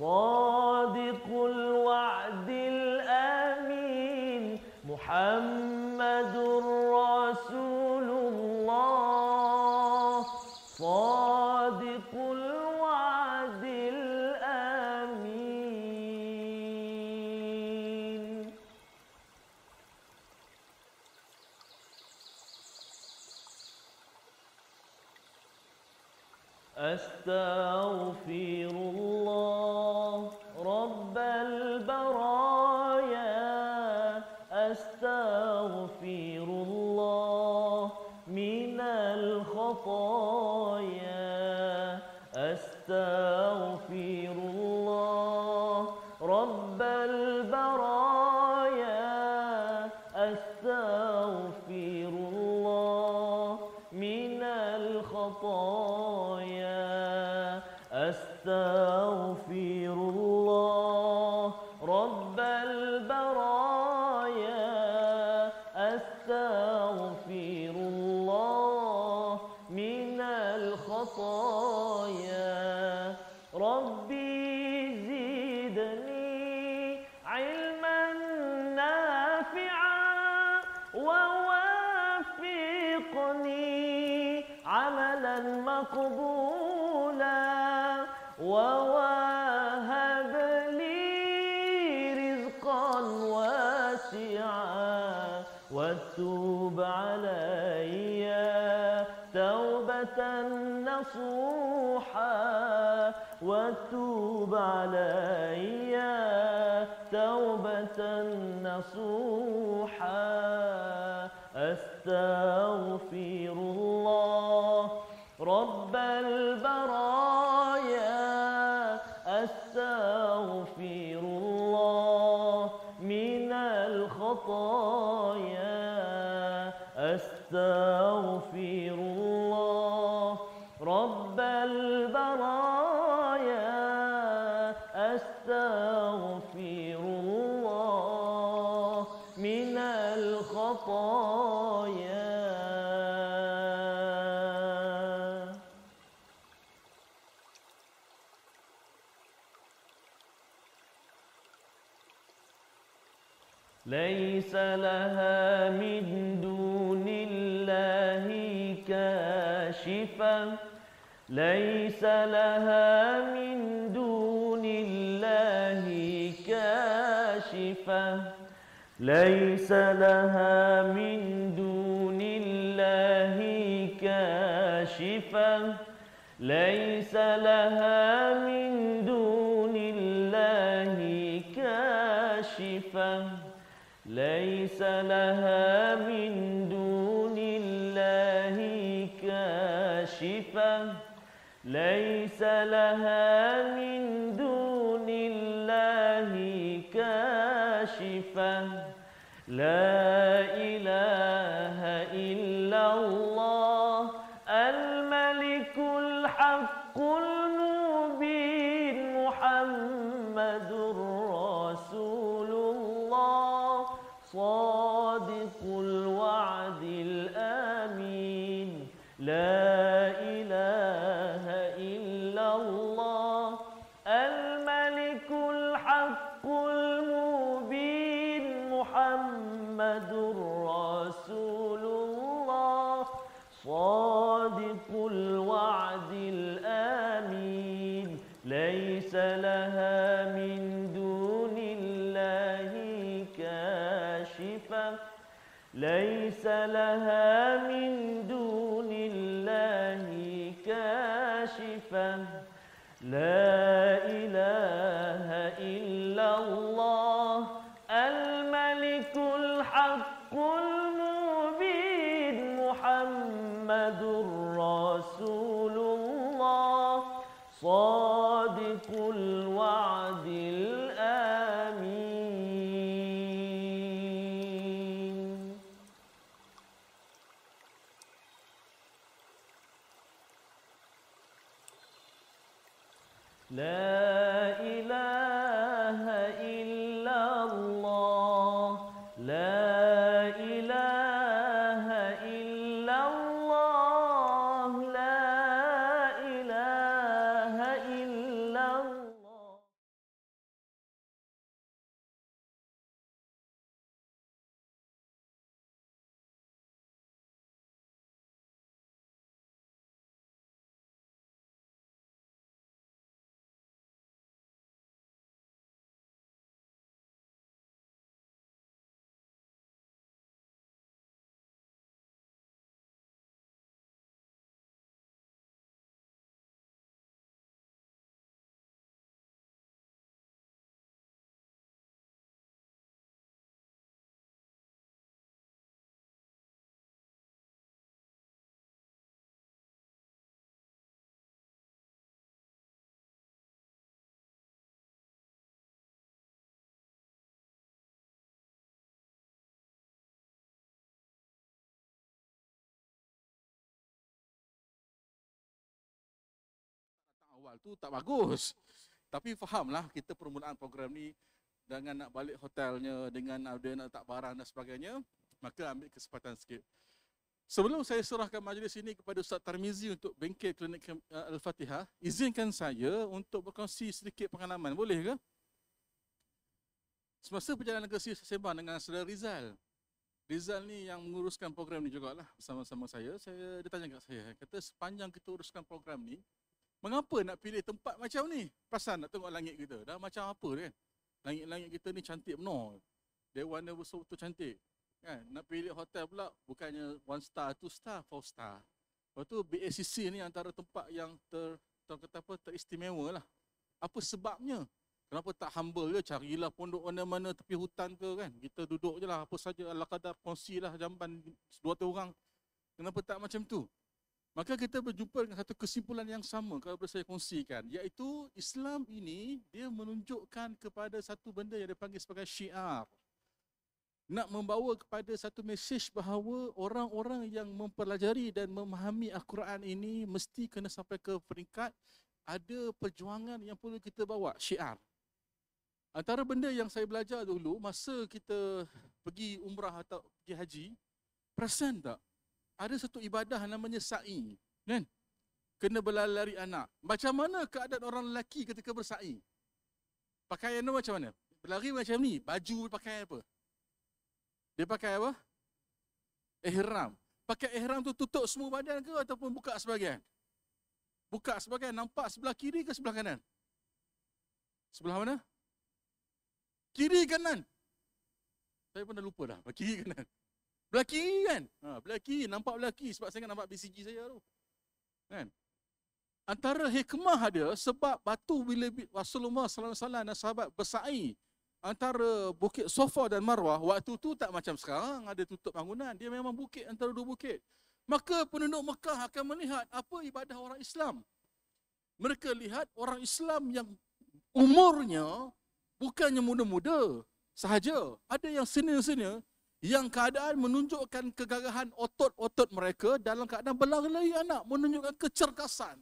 صادق الوعد الامين محمد رسول الله صادق الوعد الامين استغفر حتى كاشفة ليس لها من دون الله كاشفة ليس لها من دون الله كاشفة ليس لها من دون الله كاشفة ليس لها من دون كاشفة ليس لها من دون الله كاشفة لا إله awal tak bagus. Tapi fahamlah kita permulaan program ni dengan nak balik hotelnya, dengan ada nak letak barang dan sebagainya, maka ambil kesempatan sikit. Sebelum saya serahkan majlis ini kepada Ustaz Tarmizi untuk bengkel klinik eh, Al-Fatihah, izinkan saya untuk berkongsi sedikit pengalaman. Boleh ke? Semasa perjalanan ke sini, saya sembang dengan saudara Rizal. Rizal ni yang menguruskan program ni jugalah bersama-sama saya. saya. Dia tanya kat saya, kata sepanjang kita uruskan program ni, Mengapa nak pilih tempat macam ni? Perasan nak tengok langit kita. Dah macam apa kan? Langit-langit kita ni cantik benar. Dia warna besar cantik. Kan? Nak pilih hotel pula, bukannya one star, two star, four star. Lepas tu BACC ni antara tempat yang ter, ter kata apa, teristimewa lah. Apa sebabnya? Kenapa tak humble je? Carilah pondok mana-mana tepi hutan ke kan? Kita duduk je lah. Apa saja Allah kadar kongsi lah jamban dua orang. Kenapa tak macam tu? Maka kita berjumpa dengan satu kesimpulan yang sama kalau boleh saya kongsikan iaitu Islam ini dia menunjukkan kepada satu benda yang dipanggil sebagai syiar. Nak membawa kepada satu mesej bahawa orang-orang yang mempelajari dan memahami Al-Quran ini mesti kena sampai ke peringkat ada perjuangan yang perlu kita bawa, syiar. Antara benda yang saya belajar dulu, masa kita pergi umrah atau pergi haji, perasan tak? ada satu ibadah namanya sa'i. Kan? Kena berlari anak. Macam mana keadaan orang lelaki ketika bersa'i? Pakaian dia macam mana? Berlari macam ni. Baju dia pakai apa? Dia pakai apa? Ihram. Pakai ihram tu tutup semua badan ke ataupun buka sebagian? Buka sebagian. Nampak sebelah kiri ke sebelah kanan? Sebelah mana? Kiri kanan? Saya pun dah lupa dah. Kiri kanan belah kiri kan? Ha, belah kiri, nampak belah kiri sebab saya kan nampak BCG saya tu. Kan? Antara hikmah ada sebab batu bila Rasulullah SAW dan sahabat bersa'i antara bukit Sofa dan Marwah, waktu tu tak macam sekarang ada tutup bangunan. Dia memang bukit antara dua bukit. Maka penduduk Mekah akan melihat apa ibadah orang Islam. Mereka lihat orang Islam yang umurnya bukannya muda-muda sahaja. Ada yang senior-senior, yang keadaan menunjukkan kegagahan otot-otot mereka dalam keadaan berlari-lari anak menunjukkan kecergasan.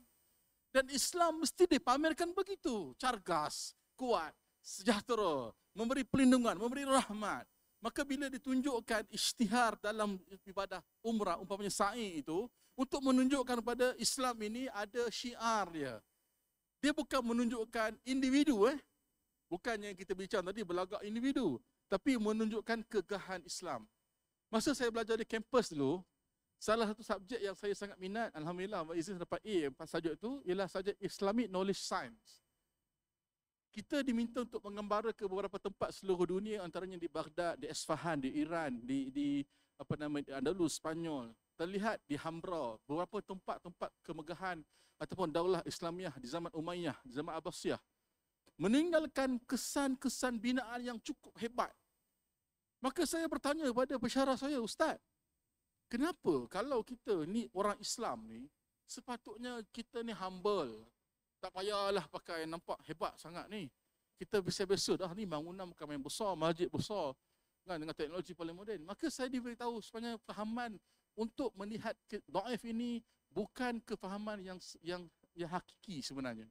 Dan Islam mesti dipamerkan begitu. Cergas, kuat, sejahtera, memberi pelindungan, memberi rahmat. Maka bila ditunjukkan isytihar dalam ibadah umrah, umpamanya sa'i itu, untuk menunjukkan kepada Islam ini ada syiar dia. Dia bukan menunjukkan individu. Eh? Bukan yang kita bincang tadi, belagak individu tapi menunjukkan kegahan Islam. Masa saya belajar di kampus dulu, salah satu subjek yang saya sangat minat, Alhamdulillah, Mbak Izzin dapat A empat subjek itu, ialah subjek Islamic Knowledge Science. Kita diminta untuk mengembara ke beberapa tempat seluruh dunia, antaranya di Baghdad, di Esfahan, di Iran, di, di apa nama di Andalus, Spanyol. Terlihat di Hamra, beberapa tempat-tempat kemegahan ataupun daulah Islamiah di zaman Umayyah, di zaman Abbasiyah meninggalkan kesan-kesan binaan yang cukup hebat. Maka saya bertanya kepada pesyarah saya, Ustaz, kenapa kalau kita ni orang Islam ni, sepatutnya kita ni humble, tak payahlah pakai nampak hebat sangat ni. Kita biasa-biasa dah ni bangunan bukan main besar, masjid besar kan, dengan teknologi paling moden. Maka saya diberitahu supaya fahaman untuk melihat doaif ini bukan kefahaman yang yang yang hakiki sebenarnya.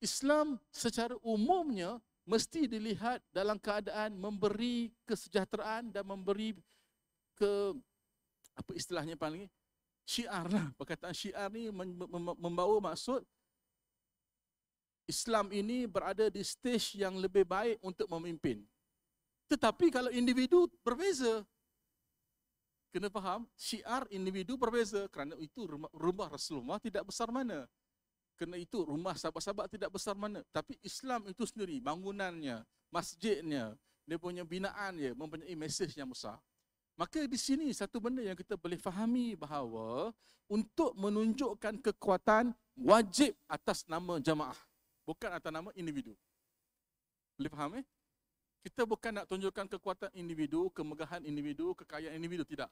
Islam secara umumnya mesti dilihat dalam keadaan memberi kesejahteraan dan memberi ke apa istilahnya paling syiar lah. Perkataan syiar ni membawa maksud Islam ini berada di stage yang lebih baik untuk memimpin. Tetapi kalau individu berbeza, kena faham syiar individu berbeza kerana itu rumah Rasulullah tidak besar mana. Kena itu rumah sahabat-sahabat tidak besar mana. Tapi Islam itu sendiri, bangunannya, masjidnya, dia punya binaan dia mempunyai mesej yang besar. Maka di sini satu benda yang kita boleh fahami bahawa untuk menunjukkan kekuatan wajib atas nama jamaah. Bukan atas nama individu. Boleh faham eh? Kita bukan nak tunjukkan kekuatan individu, kemegahan individu, kekayaan individu. Tidak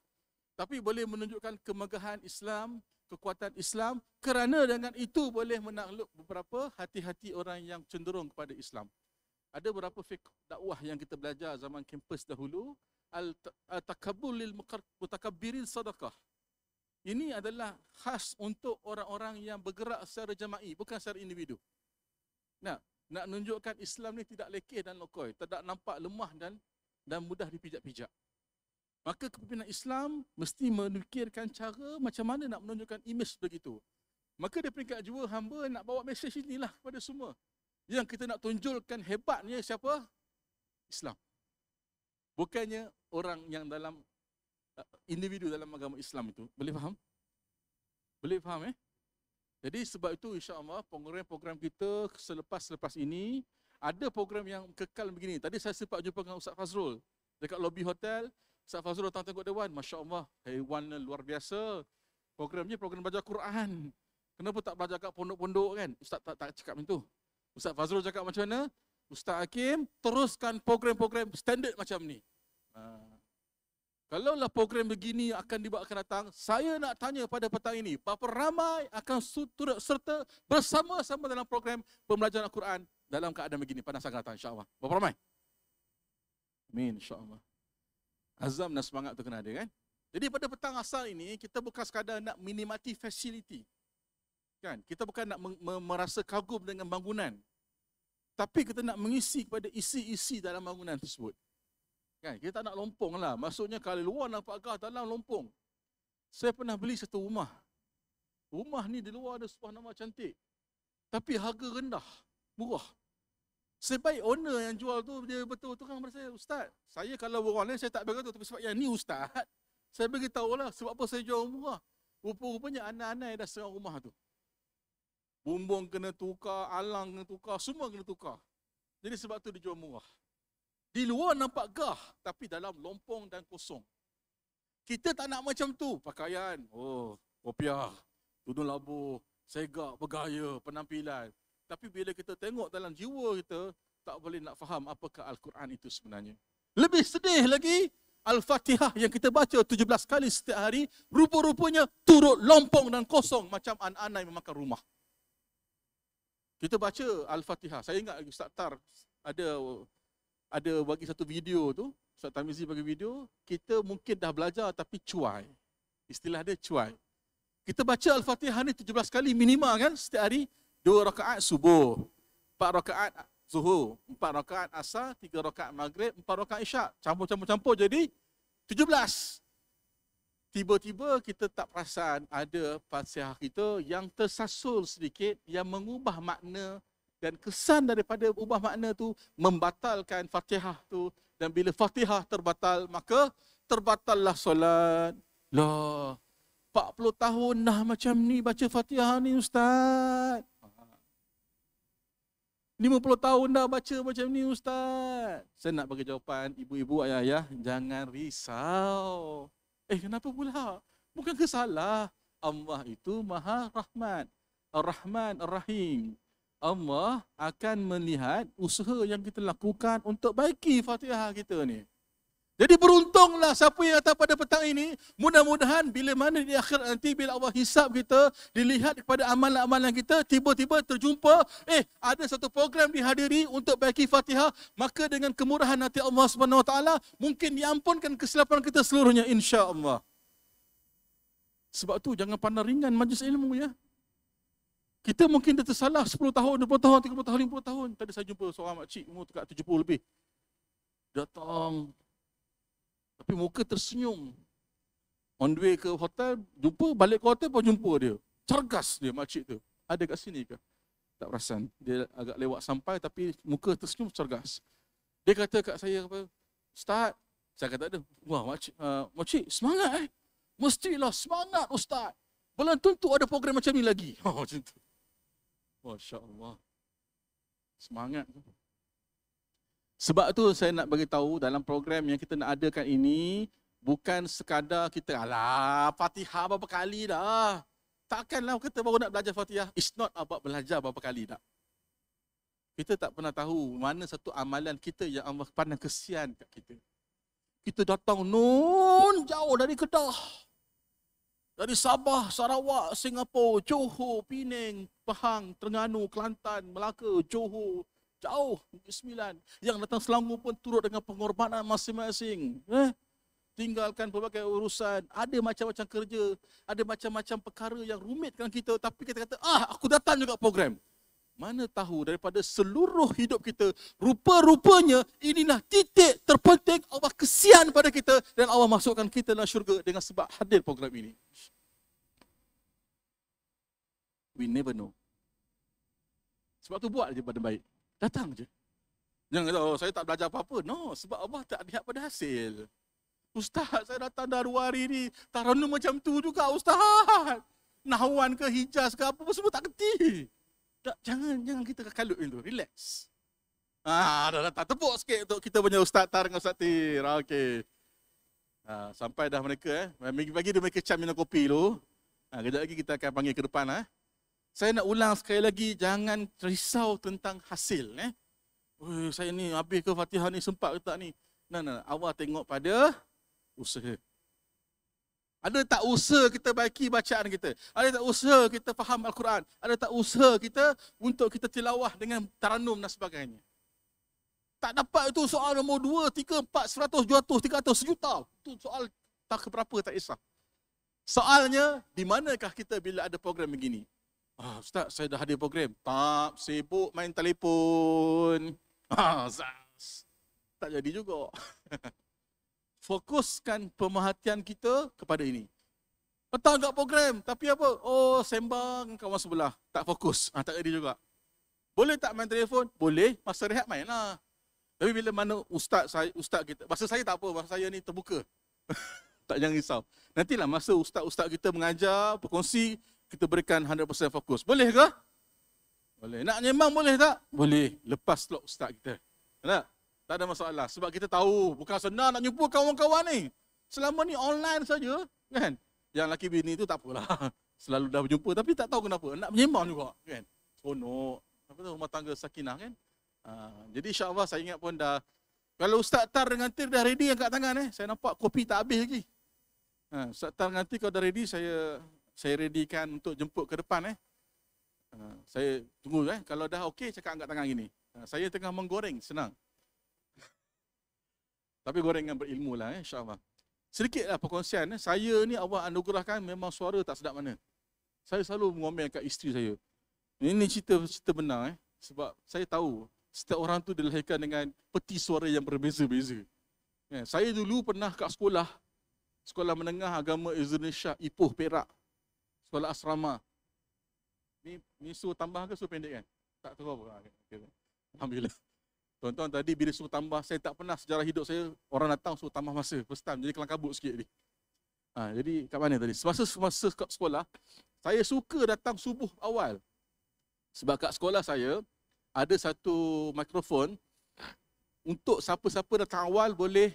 tapi boleh menunjukkan kemegahan Islam, kekuatan Islam kerana dengan itu boleh menakluk beberapa hati-hati orang yang cenderung kepada Islam. Ada beberapa fikr dakwah yang kita belajar zaman kampus dahulu, al-takabbul lil mutakabbirin sadaqah. Ini adalah khas untuk orang-orang yang bergerak secara jemaah, bukan secara individu. Nah, nak nunjukkan Islam ni tidak lekeh dan lokoi, tidak nampak lemah dan dan mudah dipijak-pijak. Maka kepimpinan Islam mesti memikirkan cara macam mana nak menunjukkan imej begitu. Maka dia peringkat jua hamba nak bawa mesej inilah kepada semua. Yang kita nak tunjulkan hebatnya siapa? Islam. Bukannya orang yang dalam uh, individu dalam agama Islam itu. Boleh faham? Boleh faham eh? Jadi sebab itu insyaAllah program-program kita selepas-selepas ini ada program yang kekal begini. Tadi saya sempat jumpa dengan Ustaz Fazrul dekat lobby hotel. Ustaz Fazrul datang tengok Dewan. Masya Allah. Dewan luar biasa. Programnya program belajar Quran. Kenapa tak belajar kat pondok-pondok kan? Ustaz tak, tak cakap macam tu. Ustaz Fazrul cakap macam mana? Ustaz Hakim teruskan program-program standard macam ni. Ha. lah program begini akan dibuat akan datang, saya nak tanya pada petang ini, berapa ramai akan turut serta bersama-sama dalam program pembelajaran Al-Quran dalam keadaan begini, pada sangat datang Allah. Berapa ramai? Amin insya Allah. Azam dan semangat tu kena ada kan. Jadi pada petang asal ini, kita bukan sekadar nak minimati facility Kan? Kita bukan nak merasa kagum dengan bangunan. Tapi kita nak mengisi kepada isi-isi dalam bangunan tersebut. Kan? Kita tak nak lompong lah. Maksudnya kalau luar nampak agak, dalam lompong. Saya pernah beli satu rumah. Rumah ni di luar ada sebuah nama cantik. Tapi harga rendah. Murah. Sebaik owner yang jual tu dia betul tu pada saya, ustaz. Saya kalau orang lain saya tak beritahu tapi sebab yang ni ustaz, saya beritahu lah sebab apa saya jual murah. Rupa-rupanya anak-anak dah serang rumah tu. Bumbung kena tukar, alang kena tukar, semua kena tukar. Jadi sebab tu dia jual murah. Di luar nampak gah, tapi dalam lompong dan kosong. Kita tak nak macam tu. Pakaian, oh, kopiah, tudung labu, segak, bergaya, penampilan. Tapi bila kita tengok dalam jiwa kita, tak boleh nak faham apakah Al-Quran itu sebenarnya. Lebih sedih lagi, Al-Fatihah yang kita baca 17 kali setiap hari, rupa-rupanya turut lompong dan kosong macam anak-anak yang memakan rumah. Kita baca Al-Fatihah. Saya ingat Ustaz Tar ada ada bagi satu video tu, Ustaz Tamizi bagi video, kita mungkin dah belajar tapi cuai. Istilah dia cuai. Kita baca Al-Fatihah ni 17 kali minima kan setiap hari. Dua rakaat subuh, empat rakaat zuhur, empat rakaat asar, tiga rakaat maghrib, empat rakaat isyak. Campur-campur-campur jadi belas. Tiba-tiba kita tak perasan ada fasihah kita yang tersasul sedikit yang mengubah makna dan kesan daripada ubah makna tu membatalkan fatihah tu dan bila fatihah terbatal maka terbatallah solat. Lah 40 tahun dah macam ni baca fatihah ni ustaz. 50 tahun dah baca macam ni ustaz. Saya nak bagi jawapan ibu-ibu ayah-ayah jangan risau. Eh kenapa pula? Bukan kesalah. Allah itu Maha Rahmat. Ar-Rahman rahim Allah akan melihat usaha yang kita lakukan untuk baiki Fatihah kita ni. Jadi beruntunglah siapa yang datang pada petang ini. Mudah-mudahan bila mana di akhir nanti bila Allah hisap kita, dilihat kepada amalan-amalan kita, tiba-tiba terjumpa, eh ada satu program dihadiri untuk baiki fatihah, maka dengan kemurahan nanti Allah SWT, mungkin diampunkan kesilapan kita seluruhnya insya Allah. Sebab tu jangan pandang ringan majlis ilmu ya. Kita mungkin dah tersalah 10 tahun, 20 tahun, 30 tahun, 50 tahun. Tadi saya jumpa seorang makcik umur dekat 70 lebih. Datang tapi muka tersenyum. On the way ke hotel, jumpa, balik ke hotel pun jumpa dia. Cergas dia makcik tu. Ada kat sini ke? Tak perasan. Dia agak lewat sampai tapi muka tersenyum cergas. Dia kata kat saya, apa, Ustaz, saya kata ada. Wah, makcik, uh, makcik, semangat eh. Mestilah semangat Ustaz. Belum tentu ada program macam ni lagi. Oh, macam tu. Masya Allah. Semangat. Tu. Sebab tu saya nak bagi tahu dalam program yang kita nak adakan ini bukan sekadar kita alah Fatihah berapa kali dah. Takkanlah kita baru nak belajar Fatihah. It's not about belajar berapa kali dah. Kita tak pernah tahu mana satu amalan kita yang Allah pandang kesian kat kita. Kita datang nun jauh dari Kedah. Dari Sabah, Sarawak, Singapura, Johor, Penang, Pahang, Terengganu, Kelantan, Melaka, Johor, jauh ke sembilan. Yang datang Selangor pun turut dengan pengorbanan masing-masing. Eh? Tinggalkan pelbagai urusan. Ada macam-macam kerja. Ada macam-macam perkara yang rumitkan kita. Tapi kita kata, ah aku datang juga program. Mana tahu daripada seluruh hidup kita, rupa-rupanya inilah titik terpenting Allah kesian pada kita dan Allah masukkan kita dalam syurga dengan sebab hadir program ini. We never know. Sebab tu buat je pada baik. Datang je. Jangan kata, oh, saya tak belajar apa-apa. No, sebab Allah tak lihat pada hasil. Ustaz, saya datang dari hari ni. Tarannu macam tu juga, Ustaz. Nahwan ke hijaz ke apa, semua tak kerti. Tak, jangan, jangan kita kalut itu. Relax. Ah, dah datang tepuk sikit untuk kita punya Ustaz Tar dengan Ustaz Tir. Ah, okey. Ah, sampai dah mereka. Eh. Bagi, bagi dia mereka cam minum kopi dulu. Ah, kejap lagi kita akan panggil ke depan. Eh saya nak ulang sekali lagi, jangan risau tentang hasil. Eh? Ui, saya ni habis ke fatihah ni, sempat ke tak ni? Nah, nah, awak tengok pada usaha. Ada tak usaha kita baiki bacaan kita? Ada tak usaha kita faham Al-Quran? Ada tak usaha kita untuk kita tilawah dengan taranum dan sebagainya? Tak dapat itu soal nombor dua, tiga, empat, seratus, dua ratus, tiga ratus, sejuta. Itu soal tak keberapa tak isah. Soalnya, di manakah kita bila ada program begini? Ah, Ustaz, saya dah hadir program. Tak sibuk main telefon. Ah, tak jadi juga. Fokuskan pemerhatian kita kepada ini. Petang tak program, tapi apa? Oh, sembang kawan sebelah. Tak fokus. Ah, tak jadi juga. Boleh tak main telefon? Boleh. Masa rehat mainlah. Tapi bila mana ustaz saya, ustaz kita, masa saya tak apa, masa saya ni terbuka. tak jangan risau. Nantilah masa ustaz-ustaz kita mengajar, berkongsi, kita berikan 100% fokus. Boleh ke? Boleh. Nak nyemang boleh tak? Boleh. Lepas slot ustaz kita. Tak? Tak ada masalah. Sebab kita tahu bukan senang nak jumpa kawan-kawan ni. Selama ni online saja, kan? Yang laki bini tu tak apalah. Selalu dah berjumpa tapi tak tahu kenapa. Nak menyembang juga, kan? Oh no. apa tu rumah tangga sakinah, kan? Ha, jadi insyaAllah saya ingat pun dah. Kalau Ustaz Tar dengan Tir dah ready angkat tangan eh. Saya nampak kopi tak habis lagi. Ha, Ustaz Tar dengan Tir kalau dah ready saya saya redikan untuk jemput ke depan eh. Uh, saya tunggu eh. Kalau dah okey cakap angkat tangan gini. Uh, saya tengah menggoreng, senang. Tapi goreng dengan berilmu lah eh, insyaAllah. Sedikitlah perkongsian. Eh. Saya ni Allah anugerahkan memang suara tak sedap mana. Saya selalu mengomel kat isteri saya. Ini cerita, cerita benar eh. Sebab saya tahu setiap orang tu dilahirkan dengan peti suara yang berbeza-beza. Eh, saya dulu pernah kat sekolah, sekolah menengah agama Indonesia, Ipoh, Perak sekolah asrama. Ni ni suruh tambah ke suruh pendek kan? Tak tahu apa. Ah, Alhamdulillah. Tuan-tuan tadi bila suruh tambah, saya tak pernah sejarah hidup saya orang datang suruh tambah masa. First time. Jadi kelang kabut sikit ni. Ha, ah, jadi kat mana tadi? Semasa, semasa kat sekolah, saya suka datang subuh awal. Sebab kat sekolah saya, ada satu mikrofon untuk siapa-siapa datang awal boleh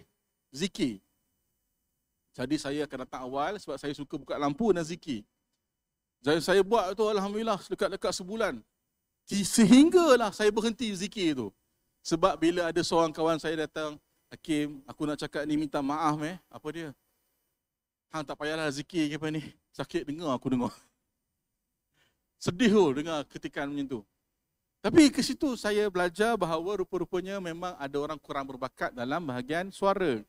zikir. Jadi saya akan datang awal sebab saya suka buka lampu dan zikir. Jadi saya buat tu Alhamdulillah dekat-dekat sebulan. Sehinggalah saya berhenti zikir tu. Sebab bila ada seorang kawan saya datang, Hakim, aku nak cakap ni minta maaf eh. Apa dia? Hang tak payahlah zikir ke apa ni. Sakit dengar aku dengar. Sedih tu dengar ketikan macam tu. Tapi ke situ saya belajar bahawa rupa-rupanya memang ada orang kurang berbakat dalam bahagian suara.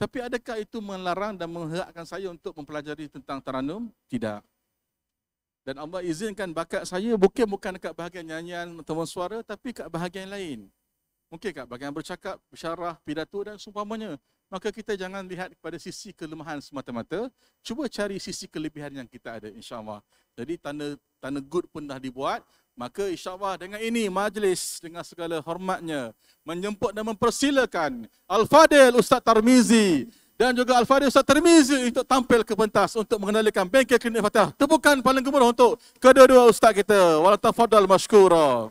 Tapi adakah itu melarang dan mengherakkan saya untuk mempelajari tentang Taranum? Tidak. Dan Allah izinkan bakat saya bukan bukan dekat bahagian nyanyian atau suara tapi dekat bahagian lain. Mungkin dekat bahagian bercakap, bersyarah, pidato dan seumpamanya. Maka kita jangan lihat kepada sisi kelemahan semata-mata. Cuba cari sisi kelebihan yang kita ada insya Allah. Jadi tanda tanda good pun dah dibuat. Maka insya Allah dengan ini majlis dengan segala hormatnya menjemput dan mempersilakan Al-Fadil Ustaz Tarmizi dan juga Al-Fadhil Ustaz Termizi untuk tampil ke pentas untuk mengenalkan bengkel klinik Fatihah. Tepukan paling gemuruh untuk kedua-dua ustaz kita. Walatafadal mashkura.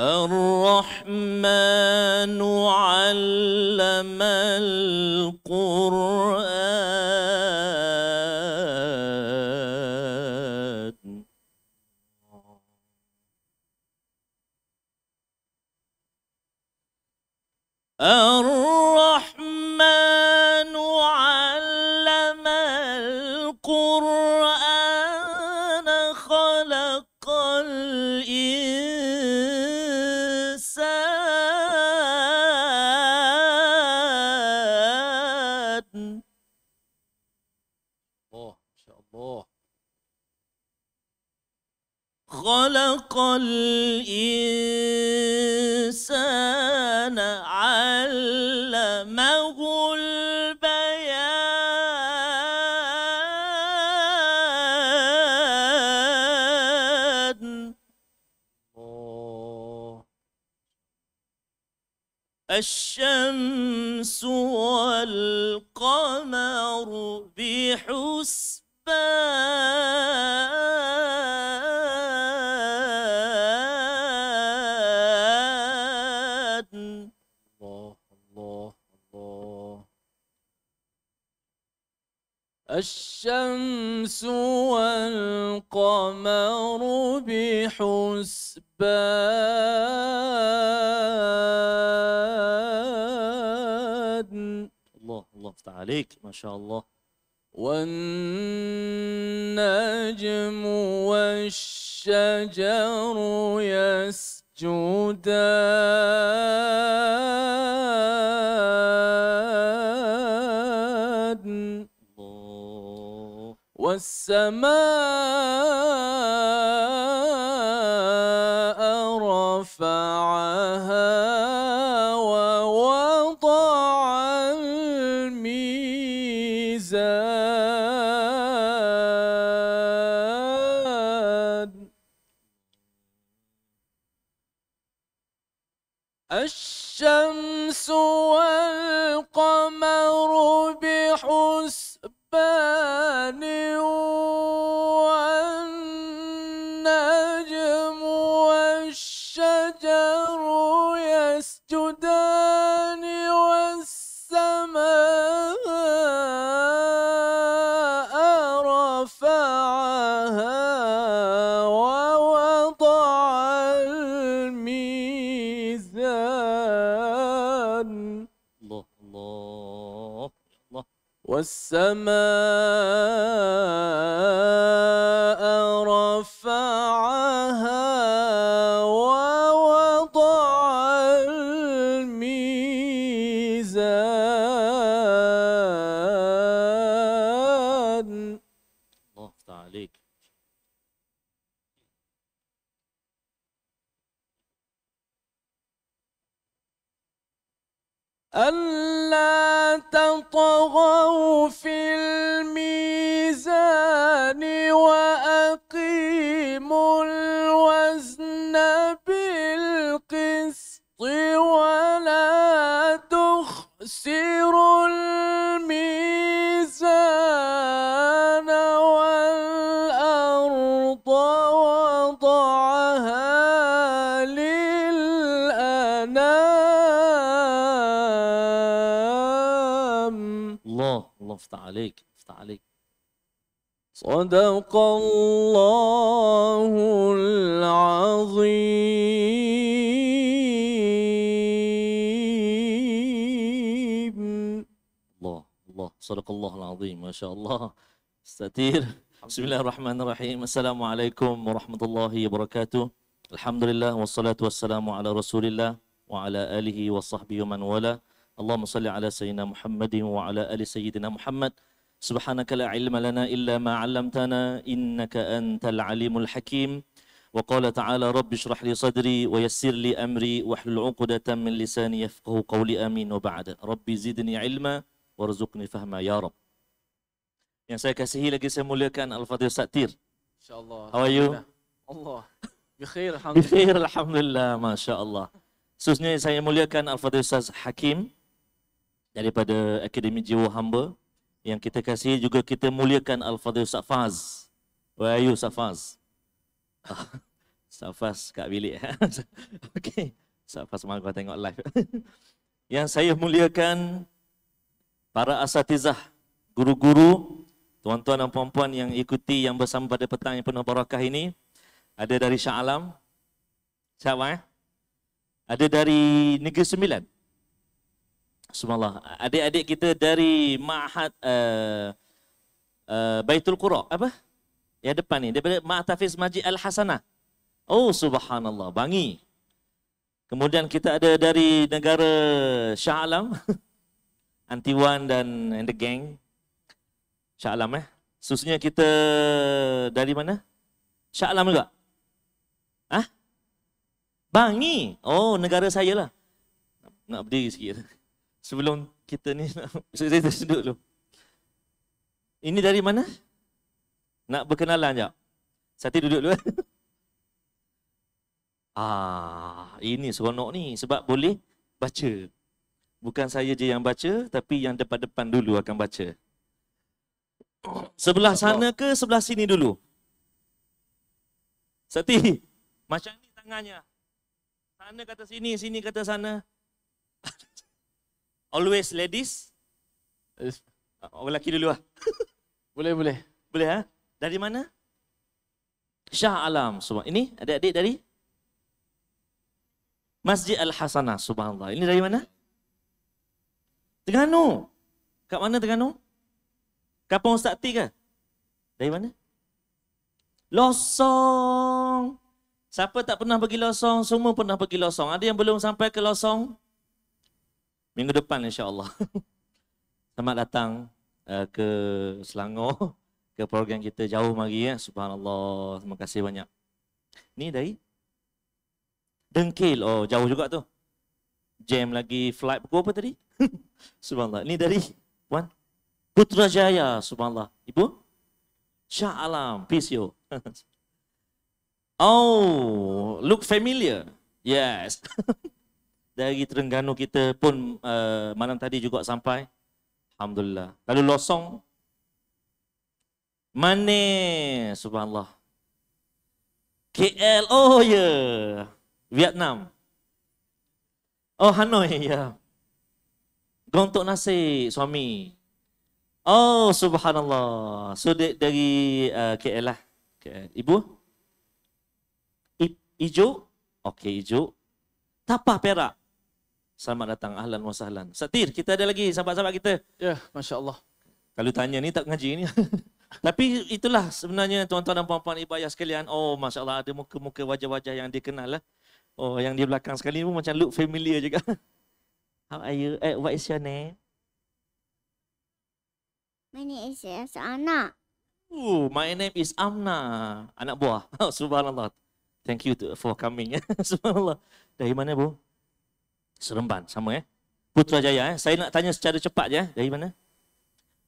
الرحمن علم القرآن الرحمن شاء الله والنجم والشجر يسجدان والسماء عليه صدق الله العظيم الله الله صدق الله العظيم ما شاء الله استثير بسم الله الرحمن الرحيم السلام عليكم ورحمة الله وبركاته الحمد لله والصلاة والسلام على رسول الله وعلى آله وصحبه ومن والاه اللهم صل على سيدنا محمد وعلى آل سيدنا محمد سبحانك لا علم لنا إلا ما علمتنا إنك أنت العليم الحكيم وقال تعالى رب اشرح لي صدري ويسر لي أمري واحلل عقدة من لساني يفقه قولي آمين وبعد ربي زدني علما warzuqni fahma ya Rob. Yang saya kasihi lagi saya muliakan Al-Fatih Satir. InsyaAllah. How are you? Allah. Bikhair alhamdulillah. Bikhair alhamdulillah. Masya Allah. Khususnya saya muliakan Al-Fatih Ustaz Hakim daripada Akademi Jiwa Hamba. yang kita kasih juga kita muliakan Al-Fadhil Safaz. Where are you, Safaz? Safaz kat bilik. Eh? okay. Safaz malam tengok live. yang saya muliakan para asatizah, guru-guru, tuan-tuan dan puan-puan yang ikuti yang bersama pada petang yang penuh barakah ini. Ada dari Syah Alam. Syah eh? Ada dari Negeri Sembilan. Subhanallah. Adik-adik kita dari Ma'had uh, uh, Baitul Qura. Apa? Yang depan ni. Daripada Ma'atafiz Majid Al-Hasanah. Oh, Subhanallah. Bangi. Kemudian kita ada dari negara Shah Alam. Antiwan dan and the gang. Shah Alam eh. Susunya kita dari mana? Shah Alam juga? Hah? Bangi. Oh, negara saya lah. Nak berdiri sikit sebelum kita ni saya duduk dulu. Ini dari mana? Nak berkenalan jap. Sati duduk dulu. ah, ini seronok ni sebab boleh baca. Bukan saya je yang baca tapi yang depan-depan dulu akan baca. Sebelah sana ke sebelah sini dulu? Sati, macam ni tangannya. Sana kata sini, sini kata sana always ladies? Ah, orang lelaki dulu lah. boleh, boleh. Boleh, ha? Dari mana? Shah Alam. Ini adik-adik dari? Masjid Al-Hasanah, subhanallah. Ini dari mana? Tengganu. Kat mana Tengganu? Kapan Ustaz T ke? Dari mana? Losong. Siapa tak pernah pergi losong? Semua pernah pergi losong. Ada yang belum sampai ke losong? Minggu depan insyaAllah. Selamat datang uh, ke Selangor. Ke program kita jauh lagi ya. Eh. Subhanallah. Terima kasih banyak. Ni dari? Dengkil. Oh, jauh juga tu. Jam lagi flight pukul apa tadi? Subhanallah. Ni dari? Puan? Putrajaya. Subhanallah. Ibu? Shah Alam. Peace yo. oh, look familiar. Yes dari Terengganu kita pun uh, malam tadi juga sampai. Alhamdulillah. Lalu Losong. mana? subhanallah. KL, oh ya. Yeah. Vietnam. Oh Hanoi, ya. Yeah. Gontok nasi, suami. Oh subhanallah. So de- dari uh, eh, KL lah. KL. Ibu? I- Ijo? Okey, Ijo. Tapah Perak. Selamat datang ahlan wa sahlan. Satir, kita ada lagi sahabat-sahabat kita. Ya, yeah, masya-Allah. Kalau tanya ni tak ngaji ni. Tapi itulah sebenarnya tuan-tuan dan puan-puan ibu ayah sekalian. Oh, masya-Allah ada muka-muka wajah-wajah yang dikenal lah. Oh, yang di belakang sekali pun macam look familiar juga. How are you? Eh, what is your name? My name is eh, Anna. Oh, my name is Amna. Anak buah. subhanallah. Thank you to, for coming. Eh. subhanallah. Dari mana, Bu? Seremban, sama eh. Putrajaya eh. Saya nak tanya secara cepat je eh. Dari mana?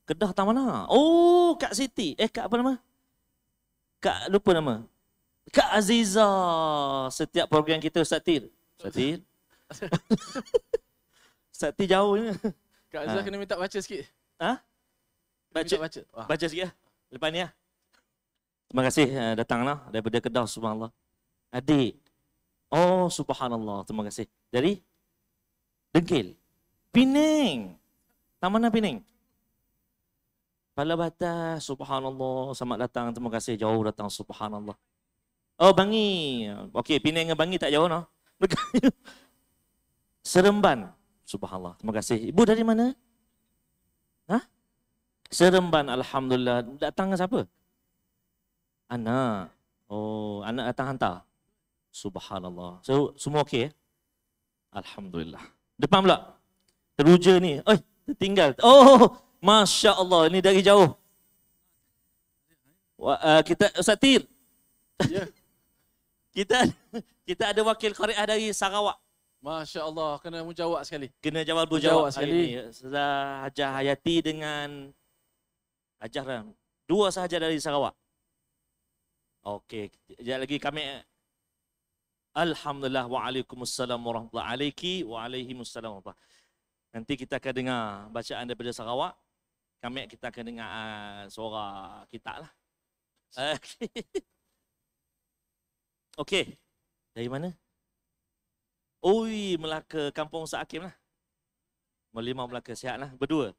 Kedah tak mana? Oh, Kak Siti. Eh, Kak apa nama? Kak lupa nama. Kak Aziza. Setiap program kita Ustaz Tir. Ustaz Tir. Ustaz Tir jauh ni. Kak Aziza ha. kena minta baca sikit. Ha? Baca, baca. Wah. baca sikit lah. Lepas ni lah. Terima kasih uh, eh, datang lah. Daripada Kedah, subhanallah. Adik. Oh, subhanallah. Terima kasih. Jadi degil. Pening. Tak mana pening. Pala batas, subhanallah. Selamat datang, terima kasih. Jauh datang, subhanallah. Oh, bangi. Okey, pening dengan bangi tak jauh, no? Seremban. Subhanallah. Terima kasih. Ibu dari mana? Hah? Seremban, Alhamdulillah. Datang dengan siapa? Anak. Oh, anak datang hantar. Subhanallah. So, semua okey? Eh? Alhamdulillah. Depan pula. Teruja ni. Oi, eh, tertinggal. Oh, Masya Allah. Ini dari jauh. Wa, uh, kita, Ustaz ya. kita kita ada wakil Qariah dari Sarawak. Masya Allah, kena menjawab sekali. Kena jawab bu jawab sekali. Sudah Hajah Hayati dengan Hajah Ram. Dua sahaja dari Sarawak. Okey, sekejap lagi kami Alhamdulillah Waalaikumsalam Warahmatullahi Waalaikumsalam Nanti kita akan dengar bacaan daripada Sarawak Kami kita akan dengar uh, suara kita lah Okey Dari mana? Ui, Melaka, Kampung Sa'akim lah Melimau Melaka, sihat lah, berdua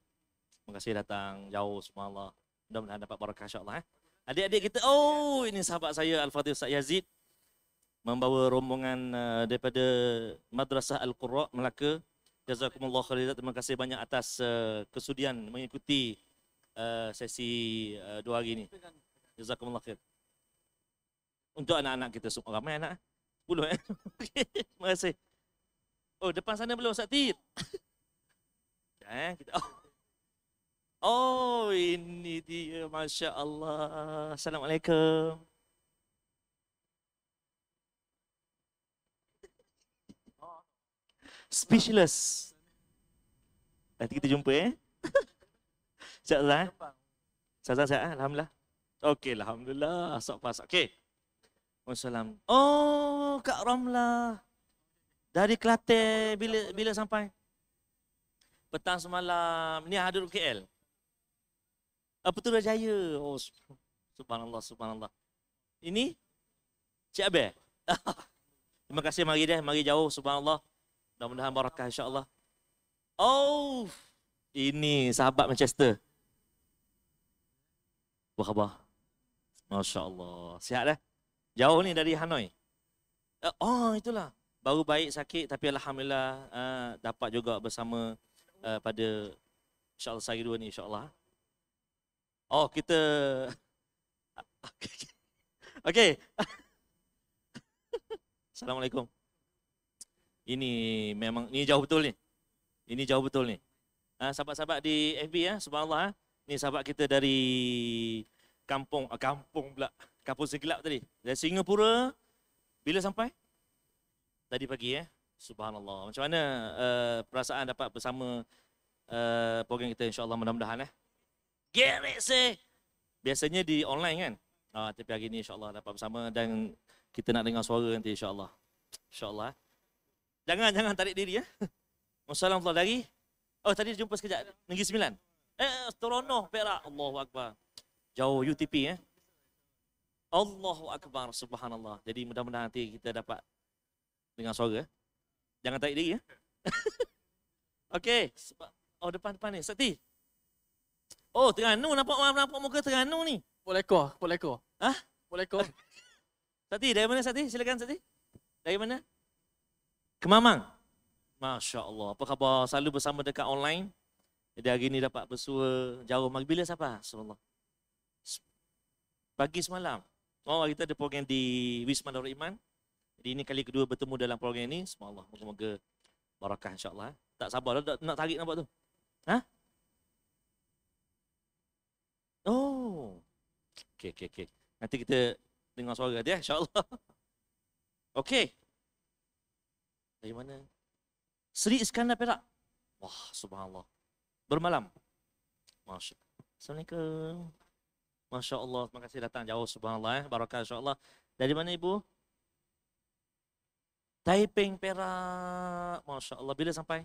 Terima kasih datang jauh semua Allah Mudah-mudahan dapat barakah insyaAllah eh. Adik-adik kita, oh ini sahabat saya Al-Fatih Ustaz Yazid membawa rombongan uh, daripada Madrasah Al-Qurra Melaka. Jazakumullah khairan. Terima kasih banyak atas uh, kesudian mengikuti uh, sesi uh, dua hari ini. Jazakumullah khair. Untuk anak-anak kita semua. Ramai anak. Puluh eh. Okay. Terima kasih. Oh, depan sana belum Ustaz Tid. Eh, kita oh. oh, ini dia. Masya Allah. Assalamualaikum. speechless. Nanti kita jumpa eh. Siap Zah eh? Siap Zah, siap eh? Alhamdulillah. Okey, Alhamdulillah. Sok pas. Okey. Wassalam. Oh, Kak Ramlah. Dari Kelantan bila bila sampai? Petang semalam. Ni hadir UKL. Apa tu Rajaya? Oh, subhanallah, subhanallah. Ini? Cik Abel? Terima kasih, mari deh. Mari jauh, subhanallah. Mudah-mudahan barakah insyaAllah. Oh, ini sahabat Manchester. Apa khabar? Masya Allah. Sihat dah? Eh? Jauh ni dari Hanoi? Eh, oh, itulah. Baru baik sakit tapi Alhamdulillah uh, dapat juga bersama uh, pada insyaAllah sehari dua ni insyaAllah. Oh, kita... Okay. okay. Assalamualaikum. Ini memang ini jauh betul ni. Ini jauh betul ni. Ha, sahabat-sahabat di FB ya, ah, subhanallah. Ha. Ni sahabat kita dari kampung kampung pula. Kampung Segelap tadi. Dari Singapura bila sampai? Tadi pagi ya. Subhanallah. Macam mana uh, perasaan dapat bersama uh, program kita insyaAllah allah mudah-mudahan eh. Get it, Biasanya di online kan? Uh, tapi hari ini insya dapat bersama dan kita nak dengar suara nanti insyaAllah. InsyaAllah. insya Jangan jangan tarik diri ya. Masya-Allah Allah lari. Oh tadi jumpa sekejap Negeri Sembilan. Eh, eh Teronoh Perak. Allahu akbar. Jauh UTP ya. Allahu akbar subhanallah. Jadi mudah-mudahan nanti kita dapat dengan suara. Jangan tarik diri ya. Okey. Oh depan-depan ni Sakti. Oh Terengganu nampak nampak muka Terengganu ni. Poleko, Poleko. Hah? Poleko. Sakti, dari mana Sakti? Silakan Sakti. Dari mana? Kemamang. Masya Allah. Apa khabar? Selalu bersama dekat online. Jadi hari ini dapat bersua jauh. Bila siapa? Subhanallah. Pagi semalam. Oh, kita ada program di Wisma Darul Iman. Jadi ini kali kedua bertemu dalam program ini. Subhanallah. Moga-moga barakah insyaAllah. Tak sabar dah nak tarik nampak tu. Ha? Oh. Okay, okay, okay. Nanti kita dengar suara dia insyaAllah. Okay. Dari mana? Sri Iskandar Perak. Wah, subhanallah. Bermalam. Masya Assalamualaikum. Masya Allah. Terima kasih datang jauh. Subhanallah. Eh. Barakah. Masya Allah. Dari mana ibu? Taiping Perak. Masya Allah. Bila sampai?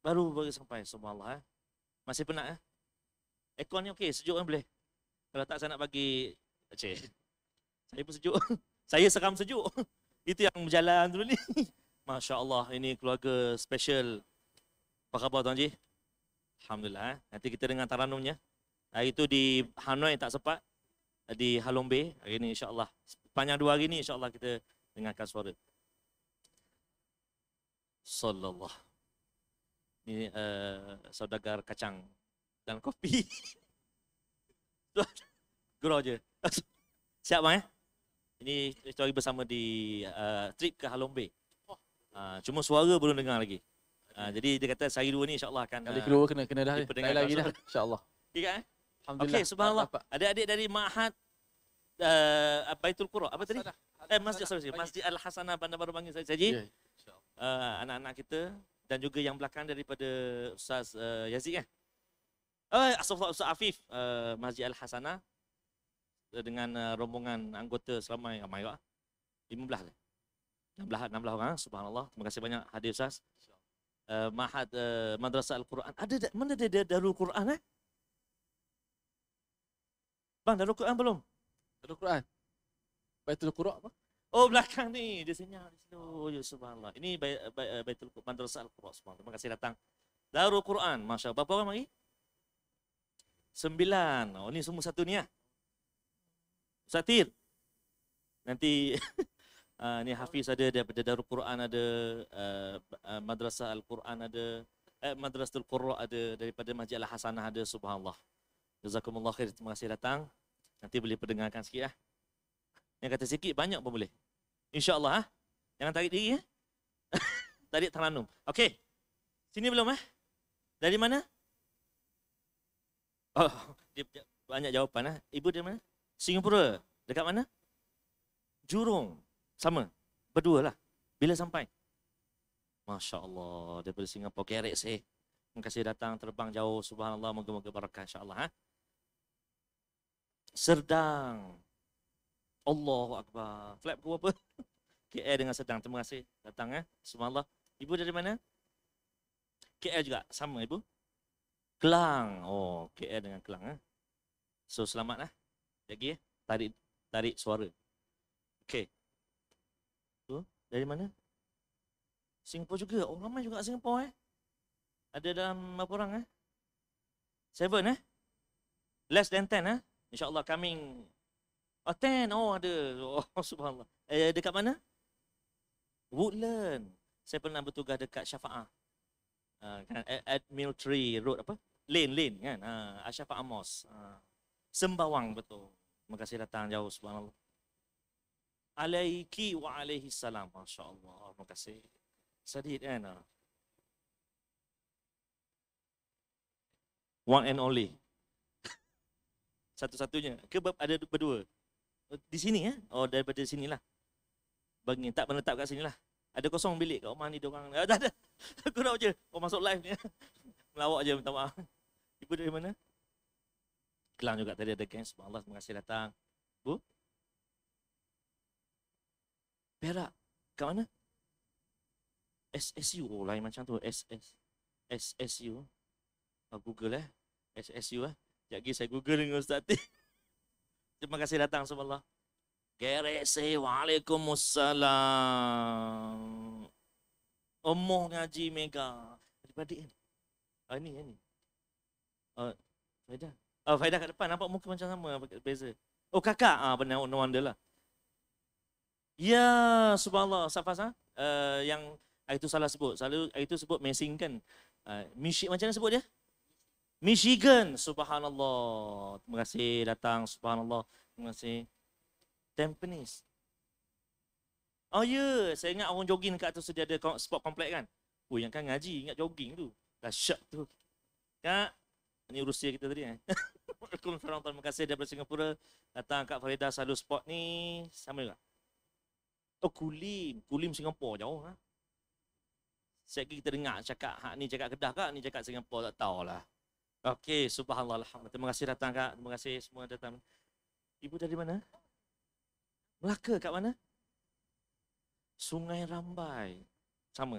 Baru baru sampai. Subhanallah. Eh. Masih penat eh? Aircon ni okey. Sejuk kan boleh? Kalau tak saya nak bagi... Cik. Saya pun sejuk. saya seram sejuk. Itu yang berjalan dulu ni. Masya Allah, ini keluarga special. Apa khabar Tuan Ji? Alhamdulillah. Eh. Nanti kita dengar taranumnya. Hari itu di Hanoi tak sempat. Di Halong Bay. Hari ini insya Allah. Sepanjang dua hari ini insya Allah kita dengarkan suara. Sallallah. Ini uh, eh, saudagar kacang dan kopi. Gurau je. Siap bang eh? Ini cerita hari bersama di uh, trip ke Halong Bay. Uh, cuma suara belum dengar lagi. Uh, jadi dia kata sehari dua ni insyaAllah akan... Kali uh, kedua kena, kena dah. Tak lagi suara. dah. InsyaAllah. Okey kan? Alhamdulillah. Okey, subhanallah. Ada adik dari Ma'had uh, Baitul Qura. Apa tadi? Eh, Masjid, sorry, Masjid Al-Hasanah Bandar Baru Bangin saya saja. Ya, yeah. Uh, anak-anak kita dan juga yang belakang daripada Ustaz uh, Yazid kan? Eh? Uh, Ustaz Afif uh, Masjid Al-Hasanah Eh, dengan uh, rombongan anggota selama yang ramai lah. 15 ke? 16, 16 orang. Eh, subhanallah. Terima kasih banyak hadir Ustaz. Uh, Mahat uh, Madrasah Al-Quran. Ada mana dia, dia Darul Quran eh? Bang, Darul Quran belum? Darul Quran? Baitul Quran apa? Oh belakang ni, dia senyap di situ. Oh, ya subhanallah. Ini Baitul Quran, Madrasah Al-Quran. Subhanallah. Terima kasih datang. Darul Quran, masyaAllah Allah. Berapa orang lagi? Sembilan. Oh, ni semua satu ni lah. Satir. Nanti uh, ni Hafiz ada daripada Darul Quran ada uh, uh, Madrasah Al-Quran ada eh, Madrasah Al-Qurra ada daripada Majalah Hasanah ada subhanallah. Jazakumullah khair terima kasih datang. Nanti boleh perdengarkan sikit ah. Ya. Yang kata sikit banyak pun boleh. Insya-Allah ah. Ha? Jangan tarik diri ya. tarik terlanum. Okey. Sini belum eh? Dari mana? Oh, dia banyak jawapan ah. Ha? Ibu dari mana? Singapura dekat mana? Jurong. Sama. Berdua lah. Bila sampai? Masya Allah. Daripada Singapura. Kerek sih. Terima kasih datang terbang jauh. Subhanallah. Moga-moga barakah. Insya Allah. Ha? Serdang. Allahu Akbar. Flap ku apa? KL dengan Serdang. Terima kasih datang. Eh. Subhanallah. Ibu dari mana? KL juga. Sama Ibu. Kelang. Oh, KL dengan Kelang. Eh. So, selamat lah. Lagi eh? Tarik tarik suara. Okey. Tu dari mana? Singapura juga. orang oh, ramai juga Singapura eh. Ada dalam berapa orang eh? Seven eh? Less than ten eh? InsyaAllah coming. Oh ten. Oh ada. Oh subhanallah. Eh dekat mana? Woodland. Saya pernah bertugas dekat Syafa'ah. Ah, uh, kan? Admiral Tree Road apa? Lane, lane kan? Uh, ah, Syafa'ah Mosque. Uh sembawang betul. Terima kasih datang jauh subhanallah. Alaiki wa alaihi salam. Masya Allah. Terima kasih. Sedih kan? One and only. Satu-satunya. Ke ada berdua? Di sini ya? Eh? Oh, daripada sinilah. lah. Tak menetap kat sini lah. Ada kosong bilik kat rumah ni diorang. Ah, ada. Aku nak je. Kau oh, masuk live ni. Melawak je minta maaf. Ibu dari mana? Kelang juga tadi ada geng semua Allah terima kasih datang bu perak ke mana SSU oh, lain macam tu SS SSU oh, Google eh SSU eh Sekejap lagi saya google dengan Ustaz T. Terima kasih datang semua Allah. Assalamualaikum. Umuh ngaji mega. Daripada eh. ah, ini. Ini, ini. Uh, ah, Faidah uh, eh, Faidah kat depan nampak muka macam sama beza. Oh kakak ah uh, benar no wonder lah. Ya subhanallah siapa sah? Uh, eh, yang itu salah sebut. Selalu itu sebut Michigan. kan. Uh, eh, Michi, macam mana sebut dia? Michigan subhanallah. Terima kasih datang subhanallah. Terima kasih. Tampines. Oh ya, yeah. saya ingat orang jogging kat tu dia ada spot komplek kan. Oh yang kan ngaji ingat jogging tu. Dah syak tu. Kak, ni urus dia kita tadi eh. Assalamualaikum warahmatullahi Terima kasih Singapura Datang Kak Farida Salu Spot ni Sama juga Oh Kulim Kulim Singapura jauh ha? Sekejap kita dengar cakap Hak ni cakap Kedah kak Ni cakap Singapura tak tahulah Okay, subhanallah alhamdulillah. Terima kasih datang kak. Terima kasih semua datang. Ibu dari mana? Melaka kat mana? Sungai Rambai. Sama.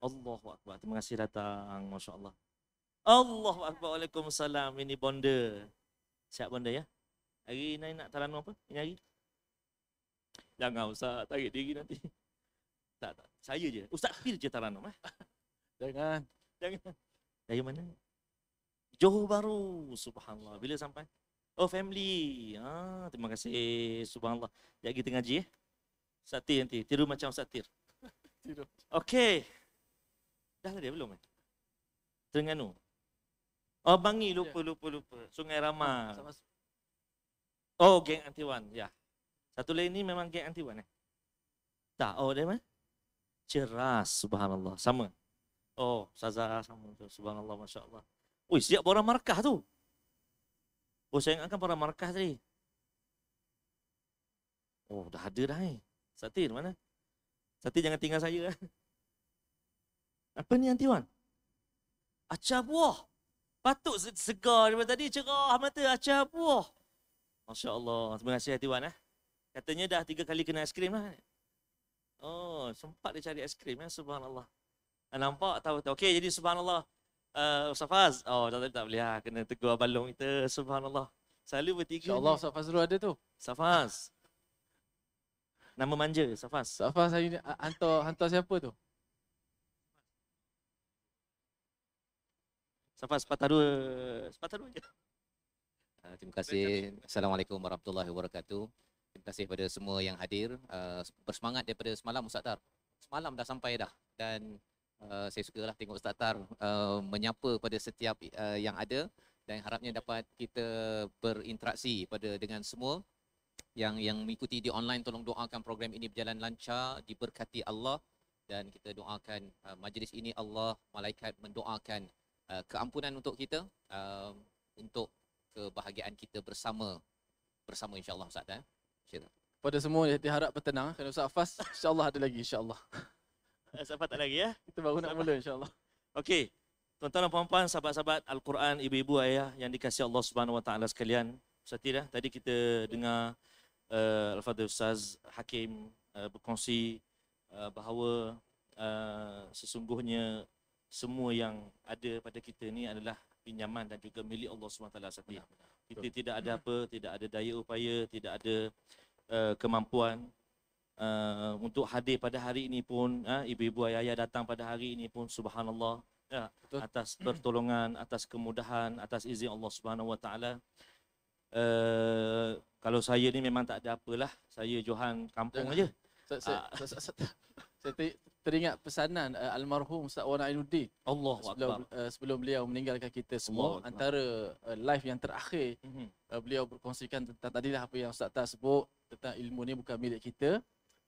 Allahuakbar. Terima kasih datang. Masya Allah. Allahu Akbar Waalaikumsalam Ini bonda Siap bonda ya Hari ini nak talan apa? Ini hari? Jangan Ustaz Tarik diri nanti Tak tak Saya je Ustaz Fil je talan eh? Jangan Jangan Dari mana? Johor Baru Subhanallah Bila sampai? Oh family ah, Terima kasih Subhanallah Sekejap lagi tengah haji eh? Satir nanti Tiru macam satir Tiru Okay Dah lah dia belum eh? Terengganu Oh Bangi ya. lupa yeah. lupa lupa. Sungai Rama. Oh geng anti Ya. Satu lain ni memang geng anti wan eh. Tak. Oh dia mana? Ceras subhanallah. Sama. Oh saza sama tu. Subhanallah masya-Allah. Oi siap orang markah tu. Oh saya ingatkan orang markah tadi. Oh dah ada dah eh. Sati mana? Sati jangan tinggal saya. Eh. Apa ni anti wan? Acah buah. Patut segar daripada tadi cerah mata acah buah. Masya Allah. Terima kasih hati Wan. Eh. Katanya dah tiga kali kena es krim lah. Oh, sempat dia cari es ya. Eh. Subhanallah. Nampak? Tahu, tahu. Okey, jadi subhanallah. Uh, Ustaz Faz. Oh, tak, tak, tak boleh. Ha. Kena tegur balong kita. Subhanallah. Selalu bertiga. Allah Ustaz Faz ada tu. Ustaz Faz. Nama manja Ustaz Faz. Ustaz Faz, hantar, hantar siapa tu? sampai sepatah dua sepatah dua je. Uh, terima kasih. Assalamualaikum warahmatullahi wabarakatuh. Terima kasih kepada semua yang hadir. Uh, bersemangat daripada semalam Ustaz Tar. Semalam dah sampai dah dan uh, saya lah tengok Ustaz Tar uh, menyapa pada setiap uh, yang ada dan harapnya dapat kita berinteraksi pada dengan semua yang yang mengikuti di online tolong doakan program ini berjalan lancar diberkati Allah dan kita doakan uh, majlis ini Allah malaikat mendoakan Uh, keampunan untuk kita uh, untuk kebahagiaan kita bersama bersama insyaallah ustaz eh insyaallah pada semua yang diharap bertenang kalau ustaz Afas insyaallah ada lagi insyaallah eh, sahabat tak lagi ya kita baru nak mula insyaallah okey tuan-tuan dan puan-puan sahabat-sahabat al-Quran ibu-ibu ayah yang dikasihi Allah Subhanahu wa taala sekalian ustaz tidak tadi kita dengar uh, al-fadhil ustaz Hakim uh, berkongsi uh, bahawa uh, sesungguhnya semua yang ada pada kita ni adalah pinjaman dan juga milik Allah SWT ya, Kita Betul. tidak ada apa, tidak ada daya upaya, tidak ada uh, kemampuan uh, untuk hadir pada hari ini pun, uh, ibu-ibu ayah-ayah datang pada hari ini pun subhanallah ya, atas pertolongan, atas kemudahan, atas izin Allah SWT. Uh, kalau saya ni memang tak ada apalah, saya Johan kampung aja. Ah. Saya, saya, saya, saya, saya, saya, saya, saya, teringat pesanan uh, almarhum Ustaz Wan Ainuddin Allah sebelum, uh, sebelum beliau meninggalkan kita semua Allah. antara uh, live yang terakhir mm-hmm. uh, beliau berkongsikan tentang tadilah apa yang Ustaz Tah sebut tentang ilmu ni bukan milik kita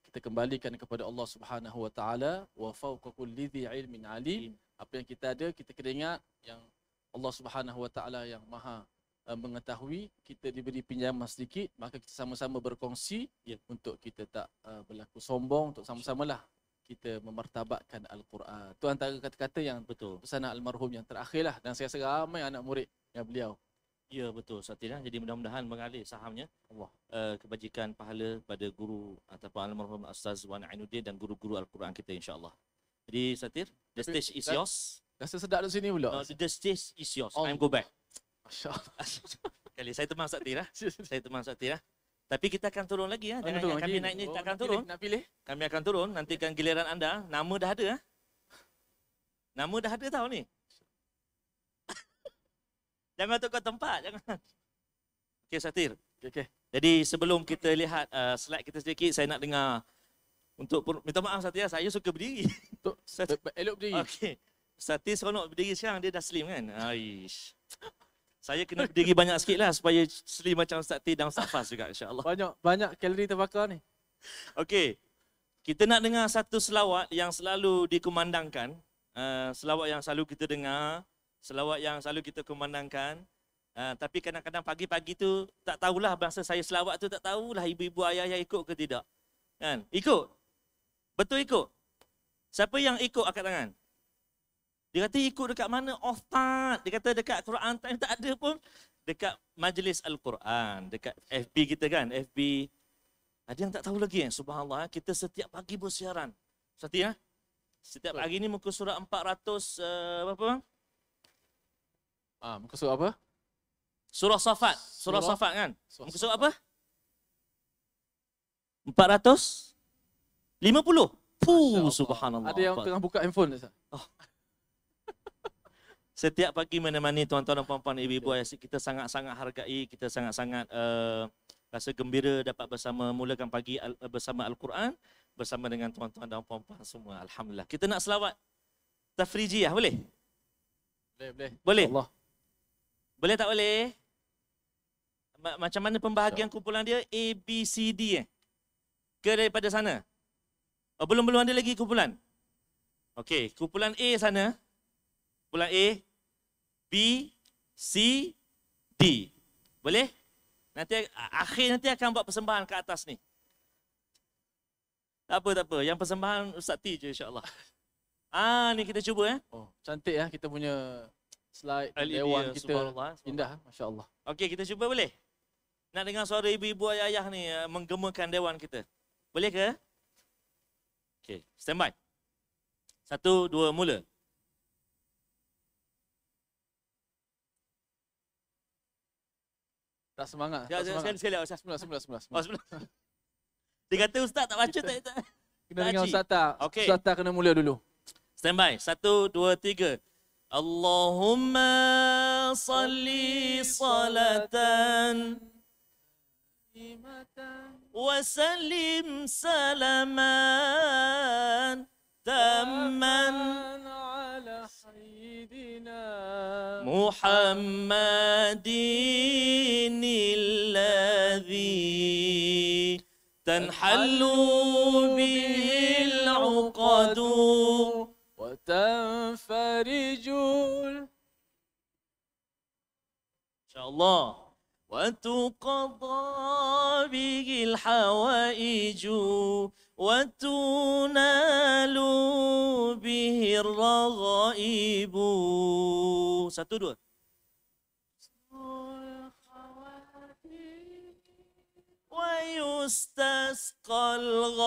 kita kembalikan kepada Allah Subhanahu Wa Taala wa fawqa kulli dhi ilmin alim apa yang kita ada kita kena ingat yang Allah Subhanahu Wa Taala yang maha uh, mengetahui kita diberi pinjaman sedikit maka kita sama-sama berkongsi yeah. untuk kita tak uh, berlaku sombong untuk sama-samalah kita memertabatkan Al-Quran. Itu antara kata-kata yang betul. Pesanan almarhum yang terakhirlah dan saya rasa ramai anak murid yang beliau. Ya betul Satina. Jadi mudah-mudahan mengalir sahamnya Allah. Uh, kebajikan pahala pada guru ataupun almarhum Ustaz Wan Ainuddin dan guru-guru Al-Quran kita insya-Allah. Jadi Satir, the stage Tapi, is dah, yours. Rasa sedap di sini pula. Uh, the stage is yours. Oh. I'm go back. masya Kali saya teman Satir lah. saya teman Satir lah. Tapi kita akan turun lagi ya. Jangan turun, kami naik ni oh, tak akan turun. Pilih, nak pilih. Kami akan turun nantikan giliran anda. Nama dah ada ya. Nama dah ada tahu ni. jangan tukar tempat, jangan. Okey Satir. Okey okey. Jadi sebelum kita lihat uh, slide kita sedikit, saya nak dengar untuk minta maaf Satir, saya suka berdiri. Untuk elok berdiri. Okey. Satir seronok berdiri sekarang dia dah slim kan? Aish. Saya kena berdiri banyak sikit lah supaya slim macam Ustaz T dan Ustaz Fas juga insyaAllah. Banyak banyak kalori terbakar ni. Okey. Kita nak dengar satu selawat yang selalu dikumandangkan. Uh, selawat yang selalu kita dengar. Selawat yang selalu kita kumandangkan. Uh, tapi kadang-kadang pagi-pagi tu tak tahulah bahasa saya selawat tu tak tahulah ibu-ibu ayah yang ikut ke tidak. Kan? Ikut. Betul ikut. Siapa yang ikut akad tangan? Dia kata ikut dekat mana? Oh, Ustaz. Dia kata dekat Quran Time tak ada pun. Dekat majlis Al-Quran. Dekat FB kita kan? FB. Ada yang tak tahu lagi kan? Subhanallah. Eh, kita setiap pagi bersiaran. Satu ya? Setiap pagi ni muka surah 400 uh, berapa? Ah, muka surat apa? Surah Safat. Surah, surah Safat kan? Surah muka surat safat. apa? 450. Puh, subhanallah. Ada yang tengah buka handphone ni, Ustaz. Oh setiap pagi menemani tuan-tuan dan puan-puan ibu-ibu ayah kita sangat-sangat hargai kita sangat-sangat uh, rasa gembira dapat bersama mulakan pagi al- bersama al-Quran bersama dengan tuan-tuan dan puan-puan semua alhamdulillah kita nak selawat tafrijiyah boleh boleh boleh boleh Allah boleh tak boleh macam mana pembahagian kumpulan dia A B C D ya eh ke daripada sana oh, belum belum ada lagi kumpulan okey kumpulan A sana kumpulan A, B, C, D. Boleh? Nanti akhir nanti akan buat persembahan ke atas ni. Tak apa, tak apa. Yang persembahan Ustaz T je insyaAllah. Ah, ni kita cuba eh. Oh, cantik ya kita punya slide LED dewan dia, ya, kita. Subhanallah, Indah, eh. masya-Allah. Okey, kita cuba boleh? Nak dengar suara ibu-ibu ayah-ayah ni eh, menggemakan dewan kita. Boleh ke? Okey, standby. Satu, dua, mula. Tak semangat. Ya, saya sekali sekali ustaz. Semula semula semula. semula. Dia kata ustaz tak baca tak tak. Kena dengar ustaz tak. Okay. Ustaz tak kena mulia dulu. Stand by. Satu, dua, tiga. Allahumma salli salatan. وسلم salaman. تمّا محمد الذي تنحل به العقد وتنفرج إن شاء الله وتقضى به الحوائج وتنال به الرغائب satu dua ويستسقى الغ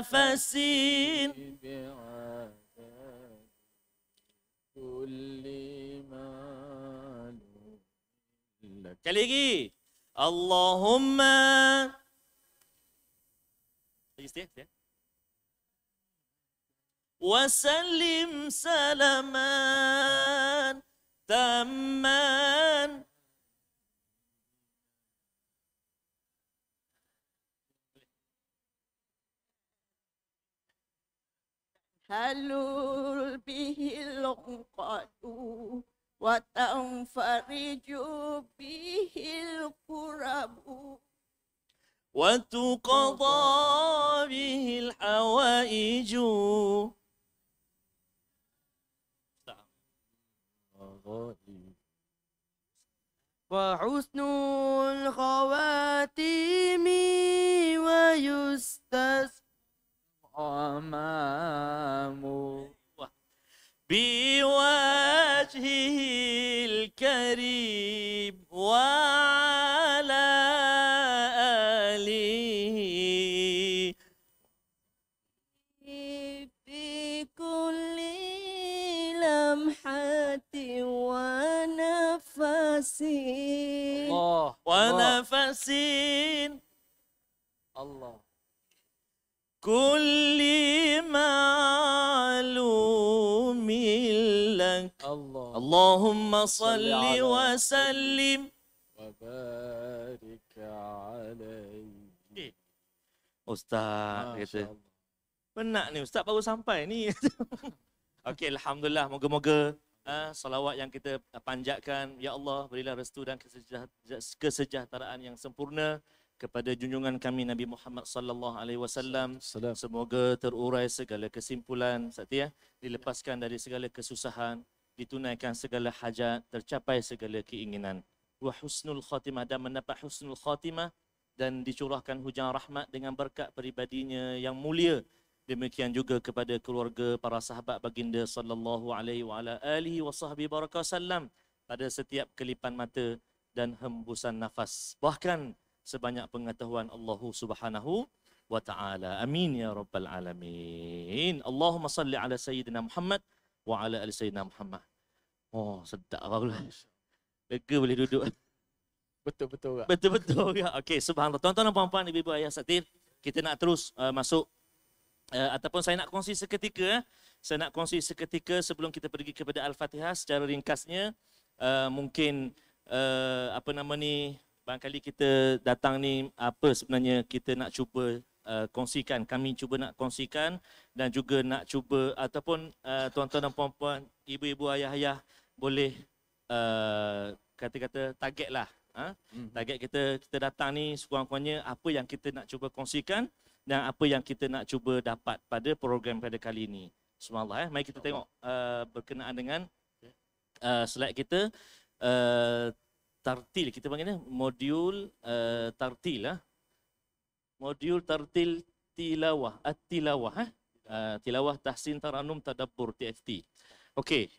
نفسين كل ما اللهم طيب، وسلم سلما تمّا تلول به العقد وتنفرج به الكرب وتقضى به الحوائج وحسن الخواتيم ويستسقى أمام أيوة. بوجهه الكريم وعلى آله بكل لمحة ونفس ونفس الله kulli ma'lumin lak Allah. Allahumma salli wa sallim wa barik alayhi Ustaz Masya kata Allah. penat ni Ustaz baru sampai ni Okey Alhamdulillah moga-moga Uh, salawat yang kita panjatkan Ya Allah berilah restu dan kesejahteraan yang sempurna kepada junjungan kami Nabi Muhammad sallallahu alaihi wasallam semoga terurai segala kesimpulan Satya dilepaskan dari segala kesusahan ditunaikan segala hajat tercapai segala keinginan wa husnul khatimah dan mendapat husnul khatimah dan dicurahkan hujan rahmat dengan berkat peribadinya yang mulia demikian juga kepada keluarga para sahabat baginda sallallahu alaihi wa ala alihi wasahbi barakallahu pada setiap kelipan mata dan hembusan nafas bahkan sebanyak pengetahuan Allah Subhanahu wa taala. Amin ya rabbal alamin. Allahumma salli ala sayyidina Muhammad wa ala ali sayyidina Muhammad. Oh, sedap bagus. Lah Lega boleh duduk. Betul-betul orang. Betul-betul orang. Okey, subhanallah. Tuan-tuan dan puan-puan, ibu-ibu, ayah, satir. Kita nak terus uh, masuk. Uh, ataupun saya nak kongsi seketika. Eh. Saya nak kongsi seketika sebelum kita pergi kepada Al-Fatihah. Secara ringkasnya, uh, mungkin uh, apa nama ni, barangkali kita datang ni apa sebenarnya kita nak cuba uh, kongsikan kami cuba nak kongsikan dan juga nak cuba ataupun uh, tuan-tuan dan puan-puan ibu-ibu ayah-ayah boleh uh, kata-kata targetlah ha hmm. target kita kita datang ni sekurang-kurangnya apa yang kita nak cuba kongsikan dan apa yang kita nak cuba dapat pada program pada kali ini subhanallah eh mari kita tengok uh, berkenaan dengan uh, slide kita uh, tartil kita panggilnya modul uh, tartil ah modul tartil tilawah at-tilawah ah, eh? uh, tilawah tahsin taranum tadabbur TFT okey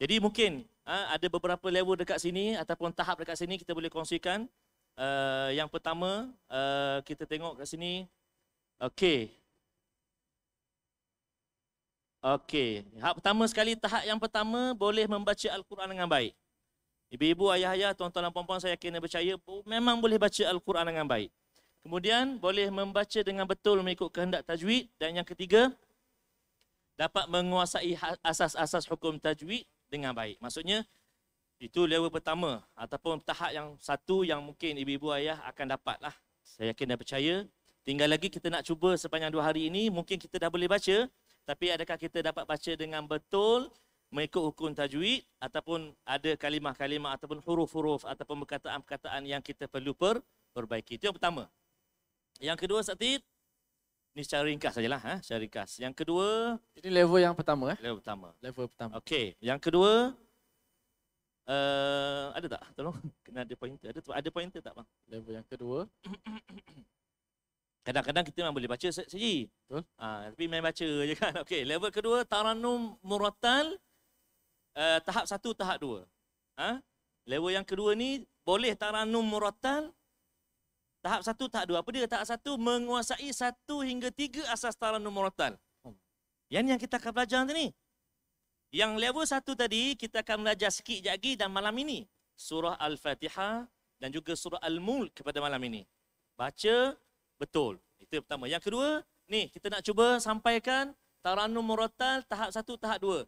jadi mungkin uh, ada beberapa level dekat sini ataupun tahap dekat sini kita boleh kongsikan uh, yang pertama uh, kita tengok kat sini okey okey tahap pertama sekali tahap yang pertama boleh membaca al-Quran dengan baik Ibu-ibu, ayah-ayah, tuan-tuan dan puan-puan saya yakin dan percaya memang boleh baca Al-Quran dengan baik. Kemudian boleh membaca dengan betul mengikut kehendak tajwid dan yang ketiga dapat menguasai ha- asas-asas hukum tajwid dengan baik. Maksudnya itu level pertama ataupun tahap yang satu yang mungkin ibu-ibu ayah akan dapat lah. Saya yakin dan percaya. Tinggal lagi kita nak cuba sepanjang dua hari ini. Mungkin kita dah boleh baca. Tapi adakah kita dapat baca dengan betul? mengikut hukum tajwid ataupun ada kalimah-kalimah ataupun huruf-huruf ataupun perkataan-perkataan yang kita perlu per perbaiki. Itu yang pertama. Yang kedua, Satid. Ini secara ringkas sajalah. Ha? Secara ringkas. Yang kedua. Ini level yang pertama. Eh? Level pertama. Level pertama. Okey. Yang kedua. Uh, ada tak? Tolong. Kena ada pointer. Ada, ada pointer tak, Bang? Level yang kedua. Kadang-kadang kita memang boleh baca saja. Betul. Ha, tapi main baca je kan. Okey, level kedua, Taranum Muratal uh, tahap satu, tahap dua. Ha? Level yang kedua ni, boleh taranum muratan. Tahap satu, tahap dua. Apa dia? Tahap satu, menguasai satu hingga tiga asas taranum muratan. Yang yang kita akan belajar nanti ni. Yang level satu tadi, kita akan belajar sikit lagi dan malam ini. Surah Al-Fatihah dan juga surah Al-Mulk kepada malam ini. Baca, betul. Itu yang pertama. Yang kedua, ni kita nak cuba sampaikan Taranum Muratal tahap satu, tahap dua.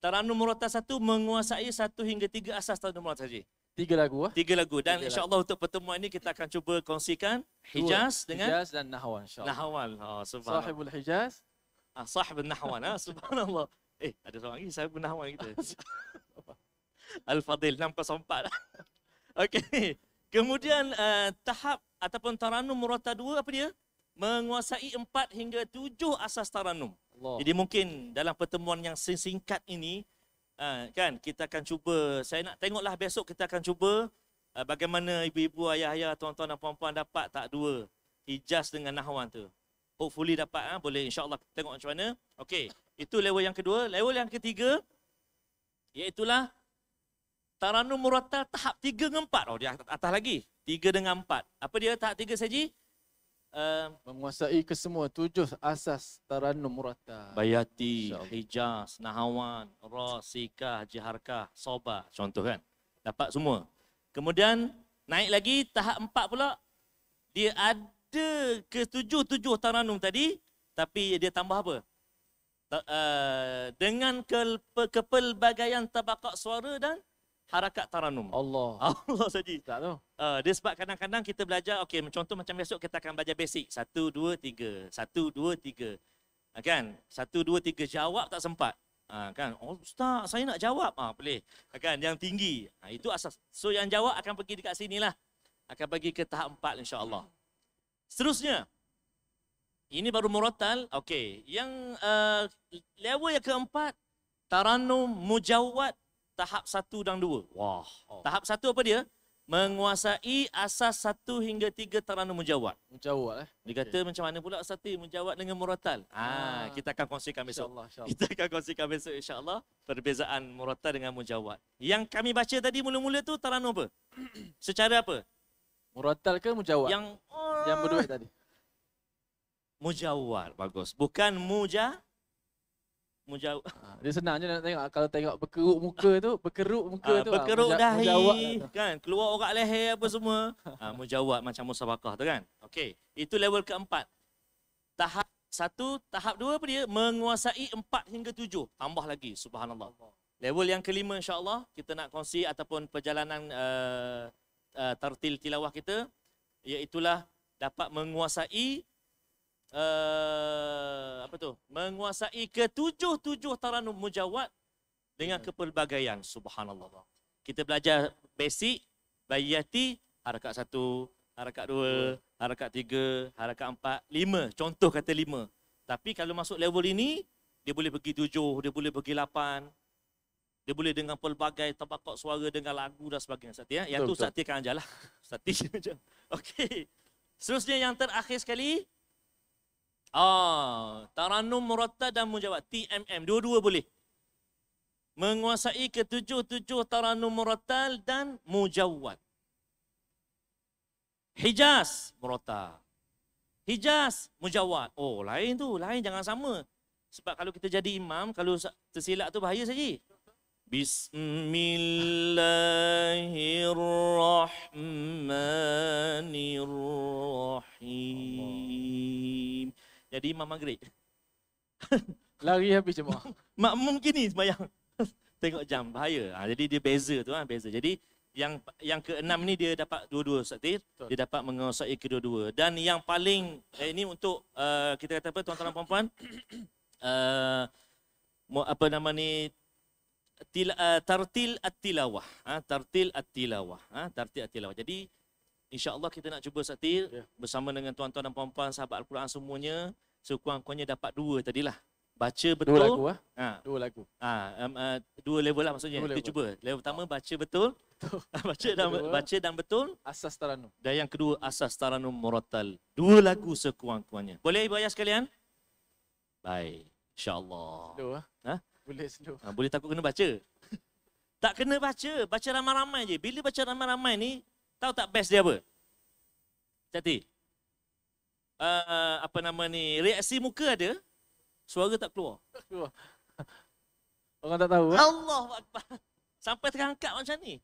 Taranum Murata satu menguasai satu hingga tiga asas Taranum Murattal saja. Tiga lagu. Ah. Tiga lagu. Dan tiga insyaAllah lagu. untuk pertemuan ini kita akan cuba kongsikan Hijaz dengan... Hijaz dan Nahwan Nahwan. Oh, subhanallah. Sahibul Hijaz. Ah, sahibul Nahwan. ah, subhanallah. Eh, ada seorang lagi sahibul Nahwan kita. Al-Fadil 604. Okey. Kemudian uh, tahap ataupun Taranum Murata dua apa dia? Menguasai empat hingga tujuh asas Taranum. Allah. Jadi mungkin dalam pertemuan yang singkat ini ah, kan kita akan cuba saya nak tengoklah besok kita akan cuba ah, bagaimana ibu-ibu ayah-ayah tuan-tuan dan puan-puan dapat tak dua hijaz dengan nahwan tu. Hopefully dapat ah boleh insya-Allah tengok macam mana. Okey, itu level yang kedua. Level yang ketiga iaitu lah Taranum Murattal tahap tiga dengan 4. Oh dia atas lagi. tiga dengan empat. Apa dia tahap tiga saja? menguasai kesemua tujuh asas taranum murata. Bayati, Hijaz, Nahawan, Rasikah, jaharka, Soba. Contoh kan? Dapat semua. Kemudian naik lagi tahap empat pula. Dia ada ke tujuh tujuh taranum tadi. Tapi dia tambah apa? Eh, dengan kepelbagaian tabakak suara dan harakat taranum. Allah. Allah saja. Tak tahu. Uh, dia sebab kadang-kadang kita belajar, okey, contoh macam besok kita akan belajar basic. Satu, dua, tiga. Satu, dua, tiga. Akan. Ah, kan? Satu, dua, tiga. Jawab tak sempat. Uh, kan? Oh, ustaz, saya nak jawab. Ah, uh, boleh. Uh, Yang tinggi. Uh, itu asas. So, yang jawab akan pergi dekat sini lah. Akan bagi ke tahap empat, insyaAllah. Seterusnya. Ini baru murattal. Okey. Yang uh, level yang keempat, taranum mujawad tahap satu dan dua. Wah. Oh. Tahap satu apa dia? Menguasai asas satu hingga tiga teranum menjawab. Menjawab eh. Dia kata okay. macam mana pula satu menjawab dengan muratal. Ah, ah. kita akan kongsikan besok. Insya Allah, insya Allah. Kita akan kongsikan besok insya Allah perbezaan muratal dengan menjawab. Yang kami baca tadi mula-mula tu teranum apa? Secara apa? Muratal ke menjawab? Yang, oh. yang berdua tadi. Mujawar, bagus. Bukan mujah, menjawab. Ah, ha, dia senang je nak tengok kalau tengok berkeruk muka tu, berkeruk muka ha, tu. Ah, berkeruk ha, menja- kan? Keluar orang leher apa semua. Ha, menjawab macam musabakah tu kan? Okey, itu level keempat. Tahap satu, tahap dua apa dia? Menguasai empat hingga tujuh. Tambah lagi, subhanallah. Level yang kelima insyaAllah, kita nak kongsi ataupun perjalanan uh, uh, tertil tilawah kita. Iaitulah dapat menguasai uh, apa tu menguasai ketujuh-tujuh taranum mujawat dengan hmm. kepelbagaian subhanallah kita belajar basic bayati harakat satu harakat dua harakat tiga harakat empat lima contoh kata lima tapi kalau masuk level ini dia boleh pergi tujuh dia boleh pergi lapan dia boleh dengan pelbagai tabakok suara dengan lagu dan sebagainya Sati, ya? yang betul, tu Sati kan ajar lah Okey. okay. seterusnya yang terakhir sekali Ah, taranum murattad dan mujawad. TMM. Dua-dua boleh. Menguasai ketujuh-tujuh taranum murattal dan mujawad. Hijaz murata. Hijaz mujawad. Oh, lain tu. Lain jangan sama. Sebab kalau kita jadi imam, kalau tersilap tu bahaya saja. Bismillahirrahmanirrahim jadi imam maghrib. Lari habis semua. Mak Makmum gini sembahyang. Tengok jam, bahaya. Ha, jadi dia beza tu kan, ha, beza. Jadi yang yang keenam ni dia dapat dua-dua sakti. Dia dapat menguasai kedua-dua. Dan yang paling, eh, ini untuk uh, kita kata apa tuan-tuan dan puan-puan. Uh, apa nama ni, eh, tartil at-tilawah. Ha, tartil at-tilawah. Ha, tartil at-tilawah. Jadi, InsyaAllah kita nak cuba satir yeah. bersama dengan tuan-tuan dan puan-puan sahabat Al-Quran semuanya. Sekurang-kurangnya dapat dua tadilah. Baca betul. Dua lagu lah. Ha. Dua lagu. Ha. Um, uh, dua level lah maksudnya. Dua kita cuba. Level pertama baca betul. betul. baca, dan, kedua, baca dan betul. Asas taranu Dan yang kedua Asas taranu Muratal. Dua lagu sekurang-kurangnya. Boleh Ibu Ayah sekalian? Baik. InsyaAllah. Slow lah. Ha? Boleh slow. Ha, boleh takut kena baca? tak kena baca. Baca ramai-ramai je. Bila baca ramai-ramai ni, Tahu tak best dia apa? Cati. Uh, ah, apa nama ni? Reaksi muka ada. Suara tak keluar. Orang tak tahu. Eh? Allah Akbar. Sampai terangkat macam ni.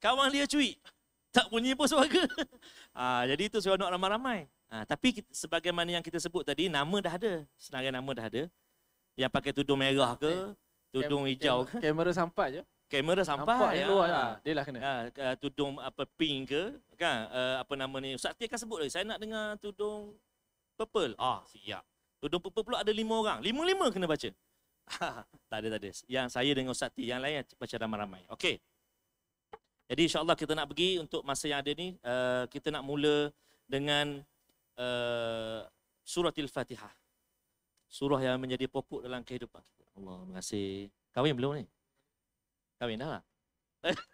Kawan dia cuy. Tak bunyi pun suara. Ah, jadi itu suara nak ramai-ramai. Ah, tapi kita, sebagaimana yang kita sebut tadi, nama dah ada. Senarai nama dah ada. Yang pakai tudung merah ke, eh, tudung hijau ke. Kamera sampai je kamera sampah Nampak ya. Yang luar lah. Dia lah kena. Ha, tudung apa pink ke? Kan? Uh, apa nama ni? Ustaz Tia kan sebut lagi. Saya nak dengar tudung purple. Ah, siap. Tudung purple pula ada lima orang. Lima-lima kena baca. tak ada, tak ada. Yang saya dengan Ustaz Tia. Yang lain baca ramai-ramai. Okey. Jadi insyaAllah kita nak pergi untuk masa yang ada ni. Uh, kita nak mula dengan uh, surah Al-Fatihah. Surah yang menjadi pokok dalam kehidupan. Allah, terima kasih. Kawin belum ni? kahwin lah.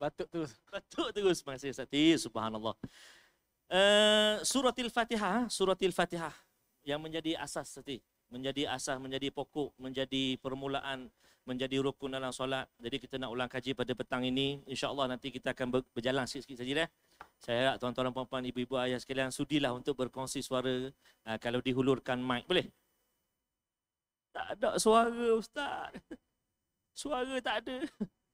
batuk terus. Batuk terus. Masih sati. Subhanallah. Uh, suratil Fatihah. Ha? Suratil Fatihah. Yang menjadi asas sati. Menjadi asas, menjadi pokok, menjadi permulaan, menjadi rukun dalam solat. Jadi kita nak ulang kaji pada petang ini. InsyaAllah nanti kita akan berjalan sikit-sikit saja. Deh. Saya harap tuan-tuan, puan-puan, ibu-ibu, ayah sekalian sudilah untuk berkongsi suara uh, kalau dihulurkan mic. Boleh? Tak ada suara Ustaz. Suara tak ada.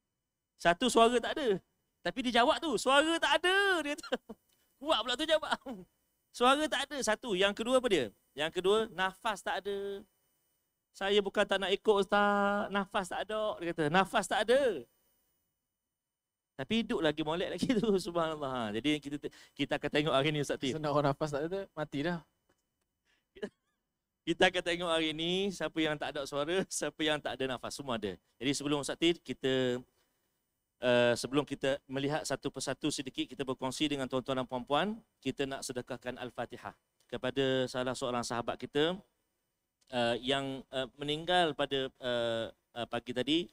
Satu suara tak ada. Tapi dia jawab tu, suara tak ada. Dia tu. Buat pula tu jawab. Suara tak ada. Satu. Yang kedua apa dia? Yang kedua, nafas tak ada. Saya bukan tak nak ikut ustaz. Nafas tak ada. Dia kata, nafas tak ada. Tapi hidup lagi molek lagi tu. Subhanallah. Jadi kita kita akan tengok hari ni Ustaz Tim. Senang orang nafas tak ada, mati dah. Kita akan tengok hari ini siapa yang tak ada suara, siapa yang tak ada nafas, semua ada. Jadi sebelum Sakti, kita uh, sebelum kita melihat satu persatu sedikit kita berkongsi dengan tuan-tuan dan puan-puan, kita nak sedekahkan Al-Fatihah kepada salah seorang sahabat kita uh, yang uh, meninggal pada uh, uh, pagi tadi,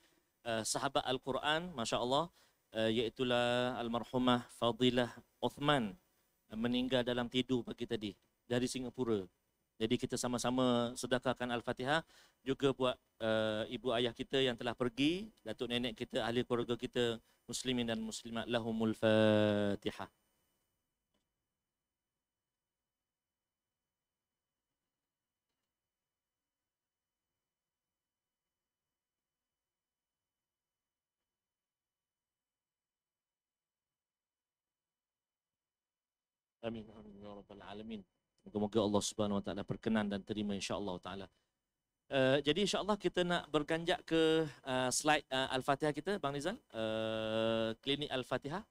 uh, sahabat Al-Quran, Masya Allah, uh, iaitulah Almarhumah Fadilah Uthman uh, meninggal dalam tidur pagi tadi dari Singapura. Jadi kita sama-sama sedekahkan Al-Fatihah juga buat uh, ibu ayah kita yang telah pergi, datuk nenek kita, ahli keluarga kita, muslimin dan muslimat lahumul Fatihah. Amin amin ya rabbal alamin. Moga-moga Allah Subhanahu Wa Taala berkenan dan terima insya-Allah Taala. Uh, jadi insya-Allah kita nak berganjak ke uh, slide uh, Al-Fatihah kita Bang Rizal. Uh, klinik Al-Fatihah.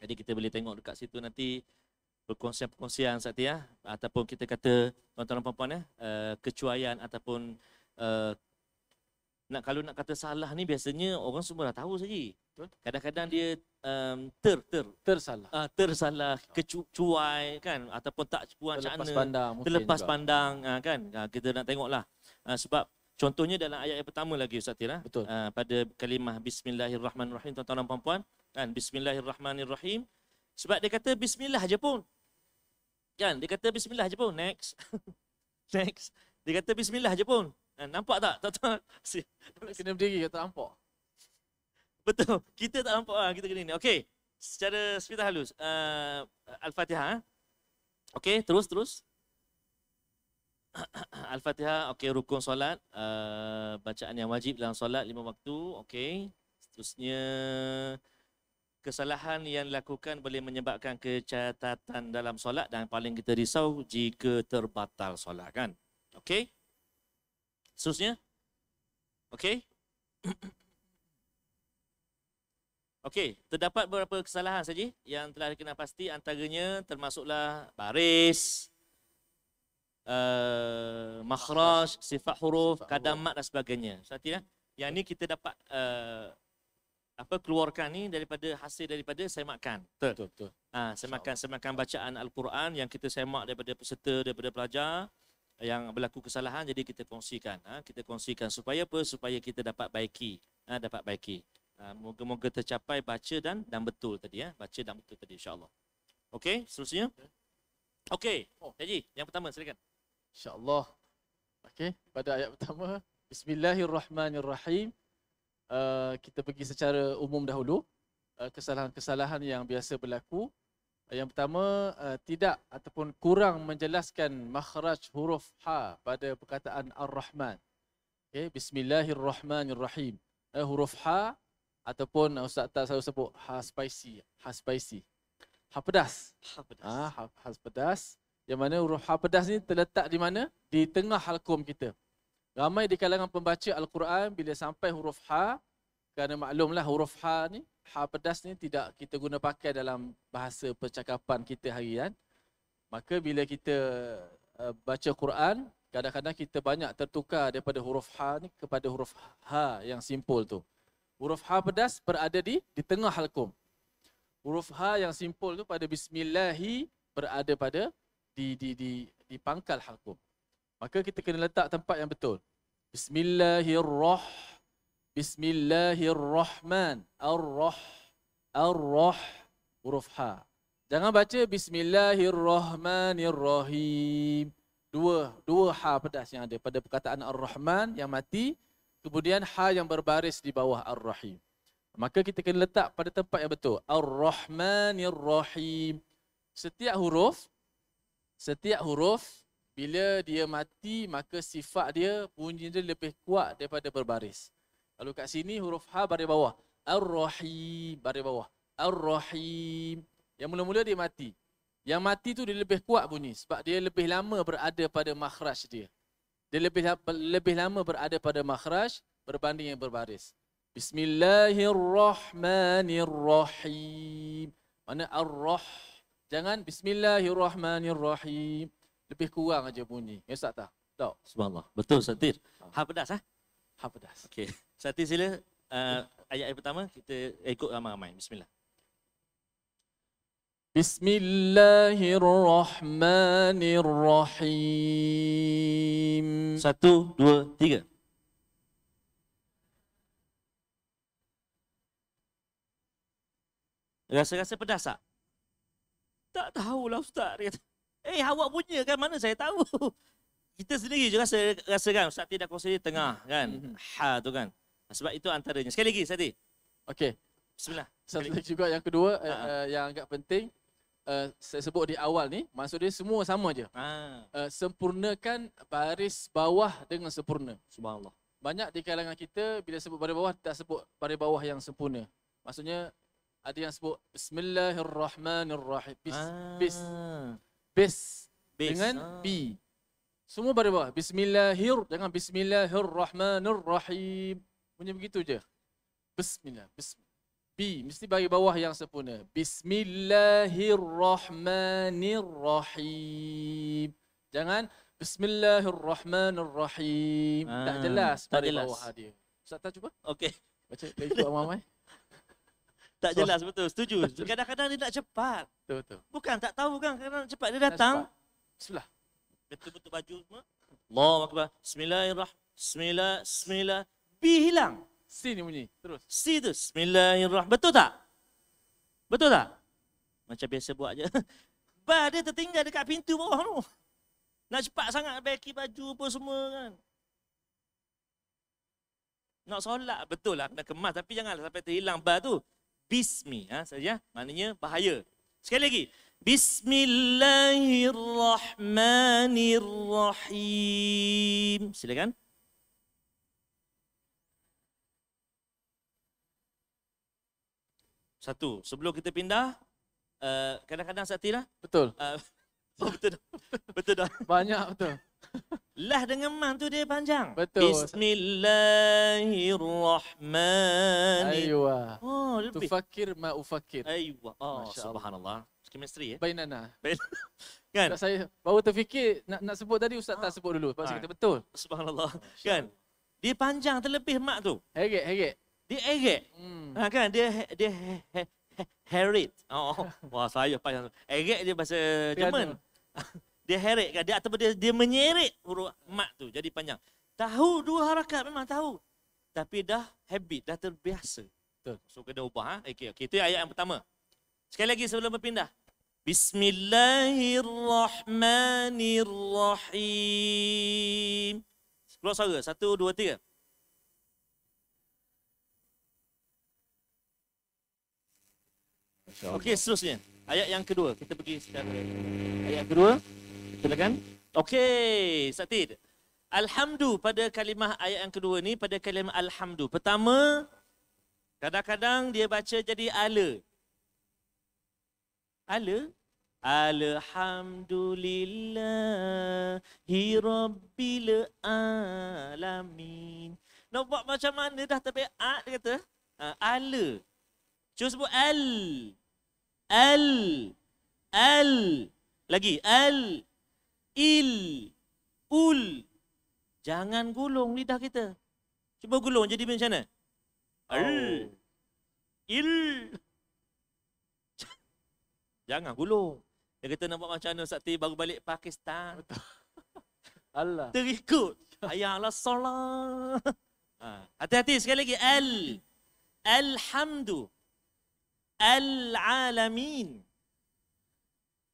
Jadi kita boleh tengok dekat situ nanti perkongsian-perkongsian Satya ataupun kita kata tuan-tuan dan puan-puan ya, uh, kecuaian ataupun uh, nak kalau nak kata salah ni biasanya orang semua dah tahu saja. Kadang-kadang dia um, ter ter tersalah. Uh, tersalah kecuai kan ataupun tak puan macam mana. Pandang, terlepas pandang uh, kan. Uh, kita nak tengoklah. Uh, sebab contohnya dalam ayat yang pertama lagi Ustaz Tira. Uh, pada kalimah Bismillahirrahmanirrahim tuan-tuan dan puan-puan. Kan? Bismillahirrahmanirrahim. Sebab dia kata Bismillah je pun. Kan? Dia kata Bismillah je pun. Next. Next. Dia kata Bismillah je pun. Eh, nampak tak? Tak tahu. Si. Kena berdiri kata nampak. Betul. Kita tak nampak lah. Kita kena ni. Okey. Secara sepintas halus. Uh, Al-Fatihah. Eh. Okey. Terus, terus. Al-Fatihah. Okey. Rukun solat. Uh, bacaan yang wajib dalam solat. Lima waktu. Okey. Seterusnya. Kesalahan yang dilakukan boleh menyebabkan kecatatan dalam solat dan paling kita risau jika terbatal solat kan. Okey. Seterusnya. Okey. Okey, terdapat beberapa kesalahan saja yang telah dikenal pasti antaranya termasuklah baris, uh, makhraj, sifat huruf, kadar mat dan sebagainya. Satu ya. Yang ini kita dapat uh, apa keluarkan ni daripada hasil daripada semakan. Betul, betul. Ah, ha, semakan semakan bacaan al-Quran yang kita semak daripada peserta daripada pelajar yang berlaku kesalahan jadi kita kongsikan ha? kita kongsikan supaya apa supaya kita dapat baiki ha? dapat baiki ha? moga-moga tercapai baca dan dan betul tadi ya ha? baca dan betul tadi insyaallah okey seterusnya okey oh. jadi yang pertama silakan insyaallah okey pada ayat pertama bismillahirrahmanirrahim uh, kita pergi secara umum dahulu uh, kesalahan-kesalahan yang biasa berlaku yang pertama, uh, tidak ataupun kurang menjelaskan makhraj huruf ha pada perkataan Ar-Rahman. Okay, Bismillahirrahmanirrahim. Uh, huruf ha ataupun uh, ustaz tak selalu sebut ha spicy, ha spicy. Ha pedas. Ha pedas. Ha, ha, ha pedas. Yang mana huruf ha pedas ni terletak di mana? Di tengah halkum kita. Ramai di kalangan pembaca Al-Quran bila sampai huruf ha, kerana maklumlah huruf h ni h pedas ni tidak kita guna pakai dalam bahasa percakapan kita harian maka bila kita eh, baca Quran kadang-kadang kita banyak tertukar daripada huruf h ni kepada huruf h yang simple tu huruf h pedas berada di di tengah halqum huruf h yang simple tu pada bismillahi berada pada di di di di pangkal halqum maka kita kena letak tempat yang betul bismillahirrahmanirrahim بسم الله الرحمن الرح الرح huruf ha jangan baca bismillahirrahmanirrahim dua dua ha pedas yang ada pada perkataan ar-rahman yang mati kemudian ha yang berbaris di bawah ar-rahim maka kita kena letak pada tempat yang betul ar-rahmanirrahim setiap huruf setiap huruf bila dia mati maka sifat dia bunyi dia lebih kuat daripada berbaris kalau kat sini huruf H ha baris bawah. Ar-Rahim baris bawah. Ar-Rahim. Yang mula-mula dia mati. Yang mati tu dia lebih kuat bunyi sebab dia lebih lama berada pada makhraj dia. Dia lebih lebih lama berada pada makhraj berbanding yang berbaris. Bismillahirrahmanirrahim. Mana ar-rah? Jangan bismillahirrahmanirrahim. Lebih kurang aja bunyi. Ya Ustaz tak? Tak. Subhanallah. Betul Ustaz Tir. Ah. Ha pedas ah. Ha? half Okey. Satu sila uh, ayat yang pertama kita ikut ramai-ramai. Bismillah. Bismillahirrahmanirrahim. Satu, dua, tiga. Rasa-rasa pedas tak? Tak tahulah Ustaz. Eh, awak punya kan? Mana saya tahu? kita sendiri je rasa rasa kan ustaz tidak kongsi di tengah hmm. kan hmm, hmm. ha tu kan sebab itu antaranya sekali lagi ustaz okey bismillah satu lagi juga yang kedua uh, yang agak penting uh, saya sebut di awal ni maksud dia semua sama je ha. uh, sempurnakan baris bawah dengan sempurna subhanallah banyak di kalangan kita bila sebut baris bawah tak sebut baris bawah yang sempurna maksudnya ada yang sebut bismillahirrahmanirrahim bis ha. bis bis dengan ha. Ah. b semua baris bawah. Bismillahir, jangan Bismillahirrahmanirrahim. Bunyi begitu je. Bismillah, Bismillah. B, mesti bagi bawah yang sempurna. Bismillahirrahmanirrahim. Jangan Bismillahirrahmanirrahim. Ah, tak jelas tak jelas. bawah dia. Ustaz tak cuba? Okey. Baca dari tu amai. Tak jelas so, betul. Setuju. Kadang-kadang dia nak cepat. Betul betul. Bukan tak tahu kan kadang cepat dia datang. Bismillah betul betul baju semua. Allah akbar. Bismillahirrahmanirrahim. Bismillah, bismillah. Bi hilang. Si ni bunyi. Terus. Si tu. Bismillahirrahmanirrahim. Betul tak? Betul tak? Macam biasa buat je. Ba dia tertinggal dekat pintu bawah tu. Nak cepat sangat beki baju apa semua kan. Nak solat betul lah kena kemas tapi janganlah sampai terhilang ba tu. Bismi ha saja. Maknanya bahaya. Sekali lagi, بسم الله الرحمن الرحيم سيلكن Satu, sebelum kita pindah, eh, kadang-kadang Sakti lah. Betul. Eh, oh, betul Betul dah. Banyak betul. lah dengan man tu dia panjang. Betul. Bismillahirrahmanirrahim. Ayuh. Ah. Oh, lebih. Tufakir ma'ufakir. Ayuh. Oh, subhanallah chemistry eh? Baik, Nana. Baik. kan? Tak saya baru terfikir nak nak sebut tadi ustaz ha. tak ah. sebut dulu. Pasal ha. Ah. kata betul. Subhanallah. Masya ah, kan? Dia panjang terlebih mak tu. Heret, heret. Dia heret. Hmm. Ha, kan? Dia dia heret. He, he, oh, oh. wah saya panjang. Heret dia bahasa Jerman. dia heret kan? Dia ataupun dia dia menyeret huruf mak tu jadi panjang. Tahu dua harakat memang tahu. Tapi dah habit, dah terbiasa. Betul. So kena ubah. Ha? Okay, okay. Itu ayat yang pertama. Sekali lagi sebelum berpindah. بسم الله الرحمن الرحيم Keluar suara. Satu, dua, tiga. Okey, seterusnya. Ayat yang kedua. Kita pergi secara ayat kedua. Silakan. Okey, Satid. Alhamdu pada kalimah ayat yang kedua ni pada kalimah Alhamdu. Pertama, kadang-kadang dia baca jadi ala ala Alhamdulillah Rabbil Alamin Nampak macam mana dah terbiak dia kata ha, Ala Cuba sebut Al Al Al Lagi Al Il Ul Jangan gulung lidah kita Cuba gulung jadi macam mana Al Il Jangan gulung. Dia kata nak buat macam mana Ustaz baru balik Pakistan. Allah. Terikut. Ayahlah solat. Ha, hati-hati sekali lagi. Al. Alhamdu. Al-alamin.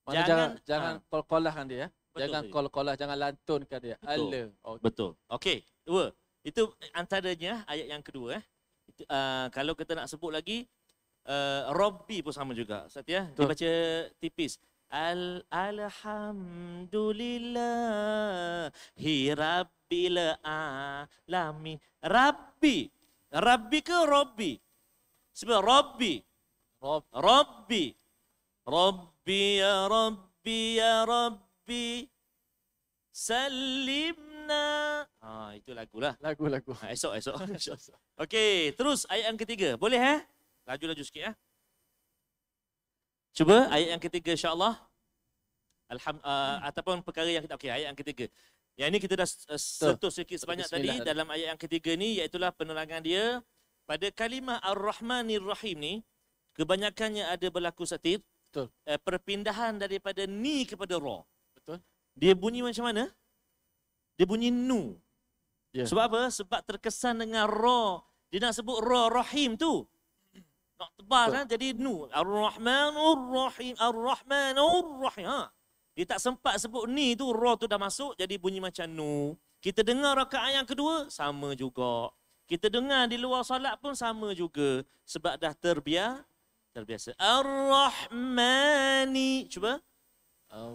Jangan, jangan, ha. jangan kol-kolahkan dia. Ya? Betul, jangan kol-kolah, jangan lantunkan dia. Betul. Allah. Okay. Betul. Okey. Dua. Itu antaranya ayat yang kedua. Eh. Itu, uh, kalau kita nak sebut lagi, Eh, Robbi pun sama juga. Ustaz ya. Betul. Dia baca tipis. Al alhamdulillah rabbil alamin. Rabbi. Rabbi ke Robbi? Sebab Robbi. Robbi. Robbi ya Robbi ya Robbi. Salimna. Ah, itu lagulah. Lagu-lagu. Ah, esok, esok. esok, Okey, terus ayat yang ketiga. Boleh eh? Ha? Laju-laju sikit ya. Cuba ayat yang ketiga insya-Allah. Alham uh, hmm. ataupun perkara yang kita okey ayat yang ketiga. Yang ini kita dah uh, sentuh sikit sebanyak tadi dalam ayat yang ketiga ni iaitu penerangan dia pada kalimah Ar-Rahmanir Rahim ni kebanyakannya ada berlaku satir. Betul. Uh, perpindahan daripada ni kepada ra. Betul. Dia bunyi macam mana? Dia bunyi nu. Yeah. Sebab apa? Sebab terkesan dengan ra. Dia nak sebut ra rahim tu. Nak tebal kan? Jadi nu. Ar-Rahmanur Rahim. Ar-Rahmanur Rahim. Ha. Dia tak sempat sebut ni tu. Ra tu dah masuk. Jadi bunyi macam nu. Kita dengar rakaat yang kedua. Sama juga. Kita dengar di luar solat pun sama juga. Sebab dah terbiar. Terbiasa. Ar-Rahmani. Cuba. ar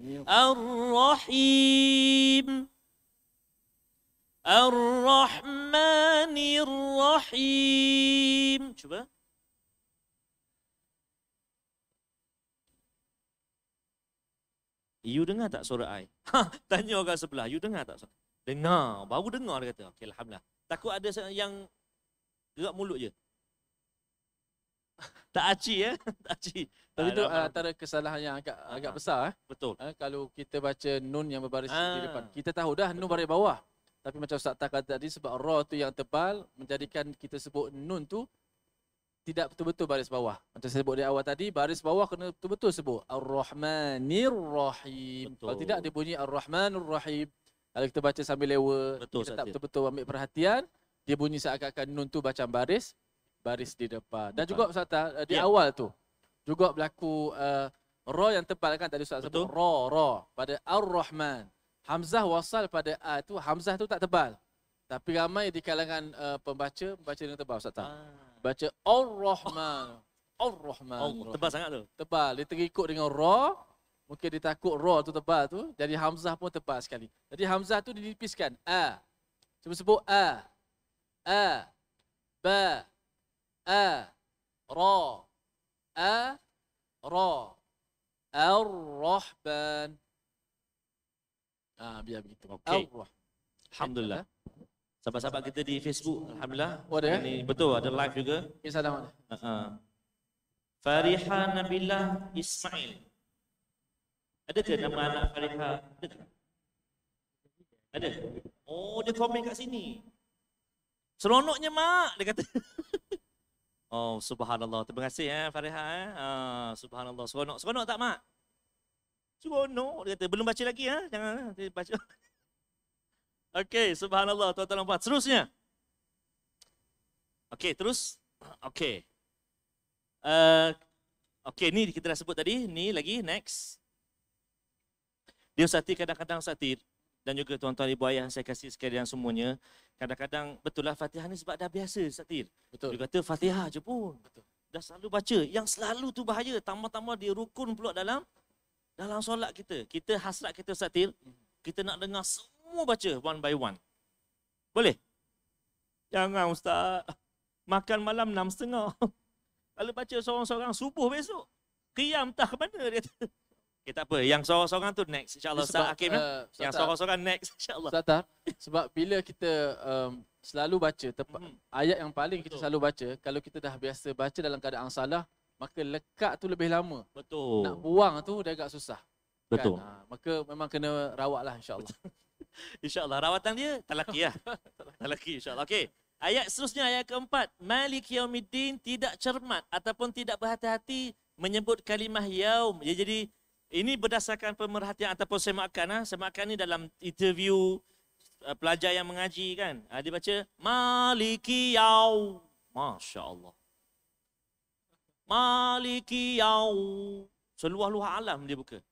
Ar-Rahim. Ar-Rahim. الرحمن rahim Cuba. You dengar tak suara I? Ha, tanya orang sebelah. You dengar tak suara? Dengar. Baru dengar dia kata. Okay, Alhamdulillah. Takut ada yang gerak mulut je. tak aci ya? tak aci. Tapi itu ah, antara kesalahan yang agak, agak ah, besar. Eh? Betul. Ah, kalau kita baca nun yang berbaris di depan. Kita tahu dah nun baris bawah. Tapi macam Ustaz Tah kata tadi sebab ra tu yang tebal menjadikan kita sebut nun tu tidak betul-betul baris bawah. Macam saya sebut di awal tadi, baris bawah kena betul-betul sebut. Ar-Rahmanir Rahim. Kalau tidak dia bunyi Ar-Rahmanir Rahim. Kalau kita baca sambil lewa, betul, kita tak betul-betul ambil perhatian, dia bunyi seakan-akan nun tu baca baris baris di depan. Dan Bukan. juga Ustaz Tah, eh, di ya. awal tu juga berlaku uh, ra yang tebal kan tadi Ustaz betul. sebut ra ra pada Ar-Rahman. Hamzah wasal pada A ah, tu, Hamzah tu tak tebal. Tapi ramai di kalangan uh, pembaca, pembaca dengan tebal Ustaz tak? Ah. Baca al rahman al rahman Oh, tebal sangat tu? Tebal. Dia terikut dengan Ra. Mungkin dia takut Ra tu tebal tu. Jadi Hamzah pun tebal sekali. Jadi Hamzah tu dinipiskan. A. Cuba sebut A. A. Ba. A. Ra. A. Ra. al rahman Ah biar begitu. Okey. Alhamdulillah. Eh, Sahabat-sahabat kita di Facebook alhamdulillah. Oh, ada, eh? ini betul ada live juga. Insya-Allah. Okay, uh-huh. Fariha Nabilah Ismail. Ada ke nama anak Fariha? Ada. Ada. Oh, dia komen kat sini. Seronoknya mak, dia kata. oh, subhanallah. Terima kasih eh Fariha eh. Ah, subhanallah. Seronok. Seronok tak mak? Seronok dia kata. Belum baca lagi ya. Ha? Jangan ha? baca. Okey, subhanallah tuan-tuan dan puan. Seterusnya. Okey, terus. Okey. Uh, Okey, ni kita dah sebut tadi. Ni lagi, next. Dia sati kadang-kadang sati. Dan juga tuan-tuan ibu ayah saya kasih sekalian semuanya. Kadang-kadang betul lah Fatihah ni sebab dah biasa sati. Betul. Dia kata Fatihah je pun. Betul. Dah selalu baca. Yang selalu tu bahaya. Tambah-tambah dia rukun pula dalam dalam solat kita, kita hasrat kita satir, hmm. kita nak dengar semua baca one by one. Boleh? Jangan ustaz. Makan malam enam setengah. Kalau baca seorang-seorang subuh besok, kiam tak ke mana dia kata. Okay, tak apa. Yang seorang-seorang tu next. InsyaAllah Ustaz Hakim. Uh, yang seorang-seorang next. InsyaAllah. Ustaz tak. Sebab bila kita um, selalu baca, hmm ayat yang paling Betul. kita selalu baca, kalau kita dah biasa baca dalam keadaan salah, maka lekat tu lebih lama. Betul. Nak buang tu dia agak susah. Kan? Betul. Kan? Ha, maka memang kena rawat lah insya Allah. Insya Allah Rawatan dia tak talaki lah. insya Allah. Okay. Ayat seterusnya, ayat keempat. Malik Yaumiddin tidak cermat ataupun tidak berhati-hati menyebut kalimah Yaum. Ya, jadi ini berdasarkan pemerhatian ataupun semakan. Ha. Semakan ni dalam interview uh, pelajar yang mengaji kan. Ha, dia baca, Malik Yaum. Masya Allah. Maliki yaum. Seluah luah alam dia buka.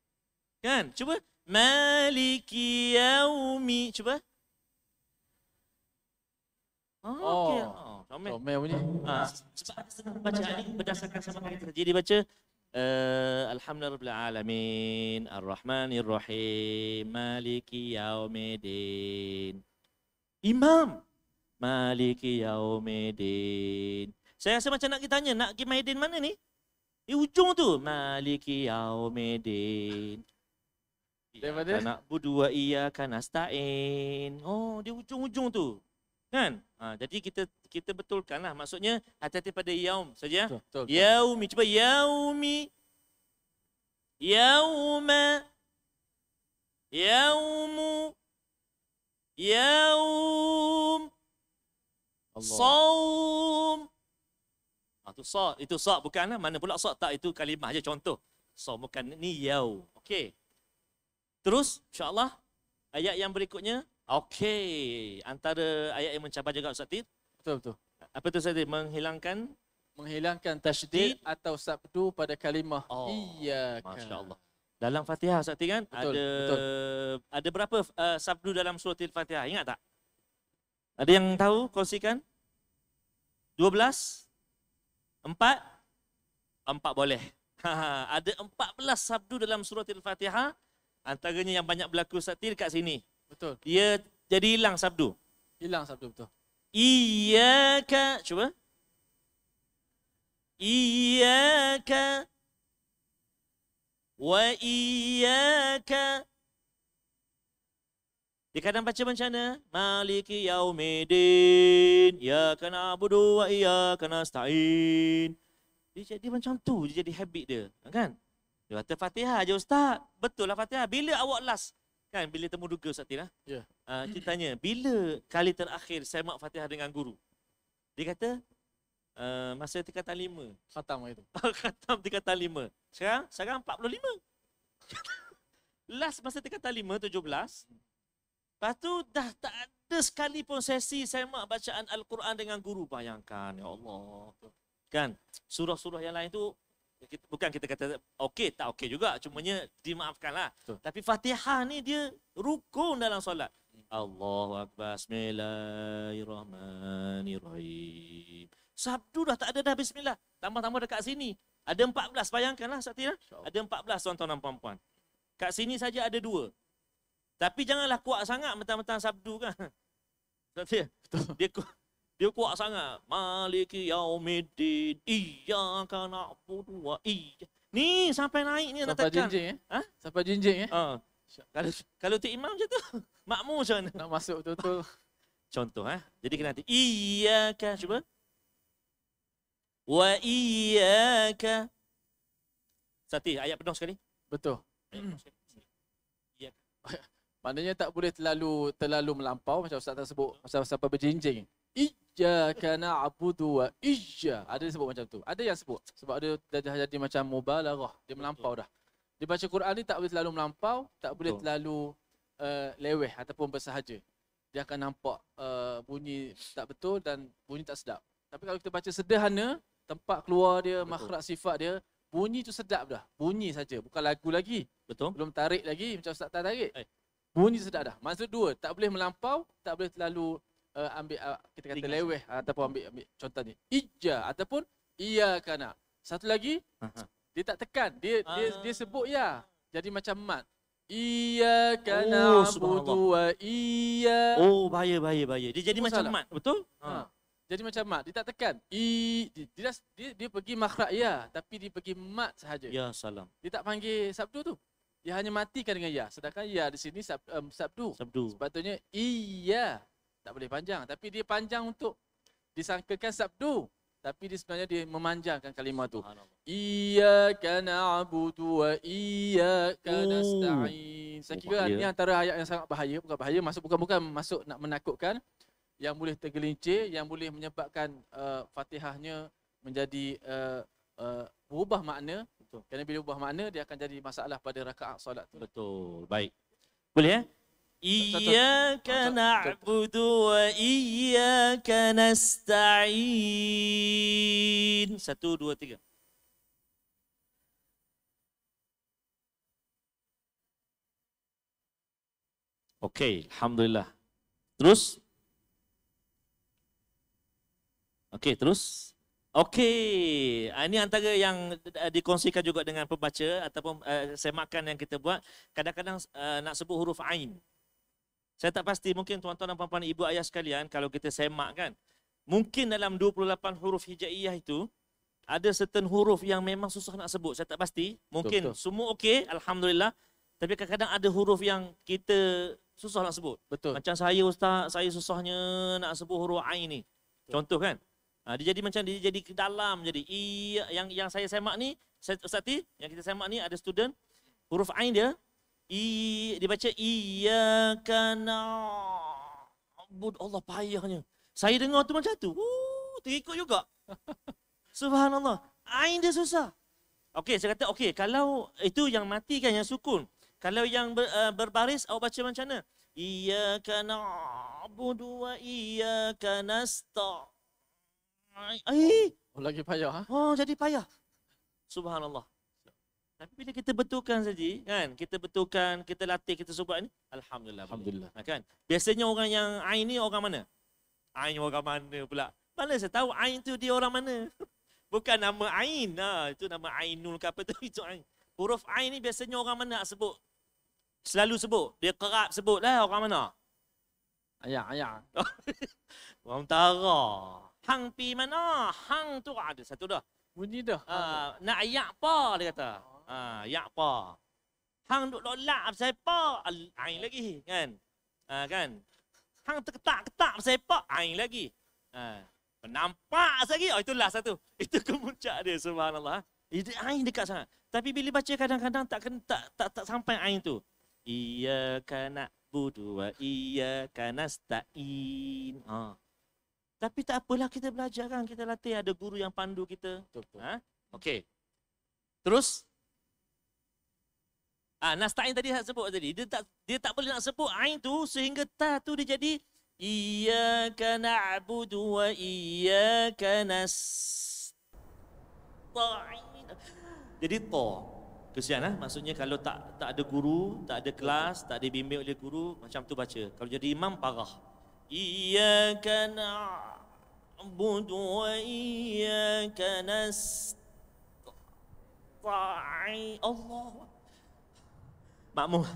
Kan? Cuba. Maliki yaumi. Cuba. Oh, okay. oh, comel. Comel bunyi. Ha. Sebab ada setengah bacaan ni berdasarkan sama hari terjadi dia baca Uh, Alhamdulillah Rabbil Alamin Ar-Rahmanir Rahim Maliki Yaumidin Imam Maliki Yaumidin Saya rasa macam nak kita tanya, nak pergi Maidin mana ni? Di ujung tu. Maliki Yaumidin. Daripada? Kan nak budua ia kanastain. Oh, di ujung-ujung tu. Kan? Ha, jadi kita kita betulkan lah. Maksudnya, hati-hati pada Yaum saja. Betul, Yaumi. Cuba Yaumi. Yauma. Yaumu. Yaum. Allah. Saum satu sa itu sa bukanlah mana pula sa tak itu kalimah aja contoh sa bukan ni yau okey terus insyaallah ayat yang berikutnya okey antara ayat yang mencabar juga ustaz tid betul betul apa tu ustaz menghilangkan menghilangkan tasydid atau sabdu pada kalimah oh, iyyaka masyaallah dalam Fatihah Ustaz kan betul, ada betul. ada berapa uh, sabdu dalam surah fatihah ingat tak? Ada yang tahu kongsikan? 12 Empat? Empat boleh. ada empat belas sabdu dalam surah Al-Fatihah. Antaranya yang banyak berlaku saat ini sini. Betul. Ia jadi hilang sabdu. Hilang sabdu, betul. Iyaka, cuba. Iyaka. Wa iyaka. Dia kadang baca macam mana? Maliki yaumidin, ya kana abudu wa iya kana sta'in. Dia jadi macam tu, dia jadi habit dia. Kan? Dia kata Fatihah je ustaz. Betul lah Fatihah. Bila awak last? Kan bila temu duga Ustaz Tin? Yeah. Ya. Uh, tanya, bila kali terakhir saya mak Fatihah dengan guru? Dia kata, uh, masa tingkatan lima. Khatam lah itu. Ah, khatam tingkatan lima. Sekarang, sekarang empat puluh lima. last masa tingkatan lima, tujuh belas. Lepas tu dah tak ada sekali pun sesi semak bacaan Al-Quran dengan guru. Bayangkan, ya Allah. Kan, surah-surah yang lain tu, bukan kita kata okey, tak okey juga. Cumanya dimaafkanlah. Betul. Tapi Fatihah ni dia rukun dalam solat. Allahu Akbar, Bismillahirrahmanirrahim. Sabtu dah tak ada dah Bismillah. Tambah-tambah dekat sini. Ada empat 14, bayangkanlah Satina. Ada 14 tuan-tuan dan puan-puan. Kat sini saja ada dua. Tapi janganlah kuat sangat mentang-mentang sabdu kan. Betul. Dia kuat. Dia kuat sangat. Maliki yaumiddin. Iyyaka na'budu wa iyyaka. Ni sampai naik ni nak tekan. Sampai jinjing eh? Ha? Sampai jinjing eh? Ha. Kalau kalau tu imam macam tu. Makmum macam mana? Nak masuk tu tu. Contoh eh. Jadi kena hati. Iyyaka cuba. Wa iyyaka. Satih ayat penuh sekali. Betul. Ayat penuh sekali. Maknanya tak boleh terlalu terlalu melampau macam ustaz tersebut macam siapa berjinjing. Ija kana abudu wa ija. Ada yang sebut macam tu. Ada yang sebut. Sebab ada dah, dah jadi macam mubalaghah. Dia melampau dah. Dia baca Quran ni tak boleh terlalu melampau, tak boleh Betul. terlalu uh, leweh ataupun bersahaja. Dia akan nampak uh, bunyi tak betul dan bunyi tak sedap. Tapi kalau kita baca sederhana, tempat keluar dia, makhrak sifat dia, bunyi tu sedap dah. Bunyi saja, bukan lagu lagi. Betul. Belum tarik lagi macam Ustaz tarik. Eh bunyi sedap dah. Maksud dua, tak boleh melampau, tak boleh terlalu uh, ambil uh, kita kata leweh ah, ataupun ambil ambil contoh ni. Ija ataupun iya kana. Satu lagi, uh dia tak tekan. Dia uh dia ah. dia sebut ya. Jadi macam mat. Iya kana oh, abudu wa iya. Oh, bahaya bahaya bahaya. Dia jadi Apa macam salah? mat, betul? Ha. uh Jadi macam mat, dia tak tekan. I dia dia, dia pergi makhraj ya, tapi dia pergi mat sahaja. Ya, salam. Dia tak panggil sabdu tu. Ia hanya matikan dengan ya. Sedangkan ya di sini sab, um, sabdu. sabdu. Sepatutnya iya. Tak boleh panjang. Tapi dia panjang untuk disangkakan sabdu. Tapi dia sebenarnya dia memanjangkan kalimah tu. Abu na'budu Iya iyaka oh. nasta'in. Saya oh, kira ini antara ayat yang sangat bahaya. Bukan bahaya, masuk bukan bukan masuk nak menakutkan. Yang boleh tergelincir, yang boleh menyebabkan uh, fatihahnya menjadi uh, uh, berubah makna. Betul. Kerana bila ubah makna dia akan jadi masalah pada rakaat solat tu. Betul. Baik. Boleh ya? Eh? Iyyaka na'budu wa iyyaka nasta'in. Satu, dua, tiga. Okey, alhamdulillah. Terus? Okey, terus. Okey, ah, ini antara yang ah, dikongsikan juga dengan pembaca ataupun ah, semakan yang kita buat. Kadang-kadang nak sebut huruf Ain. Saya tak pasti, mungkin tuan-tuan dan puan-puan ibu ayah sekalian, kalau kita semak kan, mungkin dalam 28 huruf hijaiyah itu, ada certain huruf yang memang susah nak sebut. Saya tak pasti. Mungkin betul semua okey, Alhamdulillah. Tapi kadang-kadang ada huruf yang kita susah nak sebut. Betul. Macam saya ustaz, saya susahnya nak sebut huruf Ain ni. Contoh kan? Ha, dia jadi macam dia jadi dalam jadi iya yang yang saya semak ni Ustaz Ti yang kita semak ni ada student huruf ain dia i dibaca baca iya kana abud Allah payahnya. Saya dengar tu macam tu. Woo, terikut juga. Subhanallah. Ain dia susah. Okey saya kata okey kalau itu yang mati kan yang sukun. Kalau yang ber, uh, berbaris awak baca macam mana? Iya kana abud wa iya kana sta'. Oh, lagi payah. Ha? Oh, jadi payah. Subhanallah. Tapi bila kita betulkan saja, kan? Kita betulkan, kita latih, kita sebab ni, alhamdulillah. Alhamdulillah. Ha, kan? Biasanya orang yang ain ni orang mana? Ain orang mana pula? Mana saya tahu ain tu dia orang mana? Bukan nama ain. Ha, itu nama ainul ke apa tu? Itu ain. Huruf ain ni biasanya orang mana sebut? Selalu sebut. Dia kerap sebut lah orang mana? Ayah, ayah. orang tarah hang pi mana? Hang tu ada satu dah. Bunyi dah. Uh, nak ayak pa dia kata. Ha, uh, ayak pa. Hang duk lok lak apa siapa? Ain lagi kan. Ha uh, kan. Hang terketak-ketak apa siapa? Ain lagi. Ha. Uh, penampak lagi. Oh itulah satu. Itu kemuncak dia subhanallah. Ha. Itu ain dekat sangat. Tapi bila baca kadang-kadang tak, kena, tak tak tak sampai ain tu. Iya kana budu wa iya kana stain. Ha. Uh. Tapi tak apalah kita belajar kan. Kita latih ada guru yang pandu kita. Betul. Ha? Okey. Terus. Ah, ha, Nasta'in tadi tak sebut tadi. Dia tak dia tak boleh nak sebut Ain tu sehingga Ta tu dia jadi Iyaka na'budu wa iyaka nasta'in. Jadi to Kesian lah. Ha? Maksudnya kalau tak tak ada guru, tak ada kelas, tak dibimbing oleh guru, macam tu baca. Kalau jadi imam, parah. إياك نعبد وإياك نستعين الله مأمور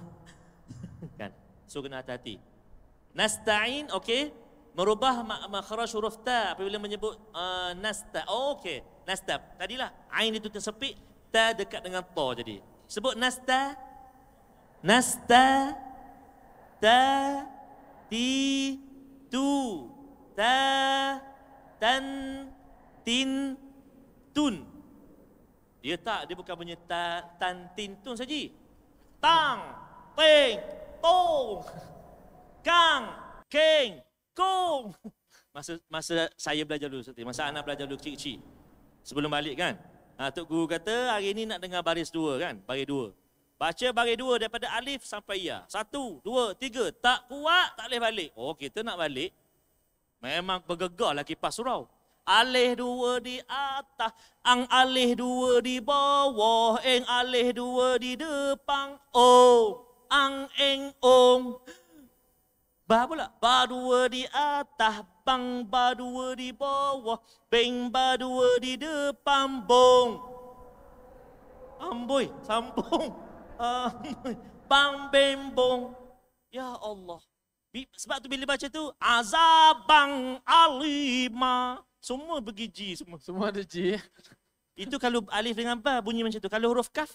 كان سو كنا تاتي نستعين أوكي merubah makhraj huruf ta apabila menyebut uh, nasta oh, okey nasta tadilah ain itu tersepit ta dekat dengan ta jadi sebut nasta nasta ta ti tu ta tan tin tun dia tak dia bukan punya ta tan tin tun saja tang teng tong kang keng kong masa masa saya belajar dulu tadi masa anak belajar dulu kecil-kecil sebelum balik kan ha, tok guru kata hari ni nak dengar baris dua kan baris dua Baca bagi dua daripada alif sampai ya. Satu, dua, tiga. Tak kuat, tak boleh balik. Oh, kita nak balik. Memang bergegarlah kipas surau. Alif dua di atas, ang Alif dua di bawah, eng Alif dua di depan, oh, ang eng ong. Ba pula, ba dua di atas, bang ba dua di bawah, beng ba dua di depan, bong. Amboi, sambung. bang bembong. Ya Allah. Sebab tu bila baca tu azabang alima. Semua pergi G semua. Semua ada G. Itu kalau alif dengan ba bunyi macam tu. Kalau huruf kaf.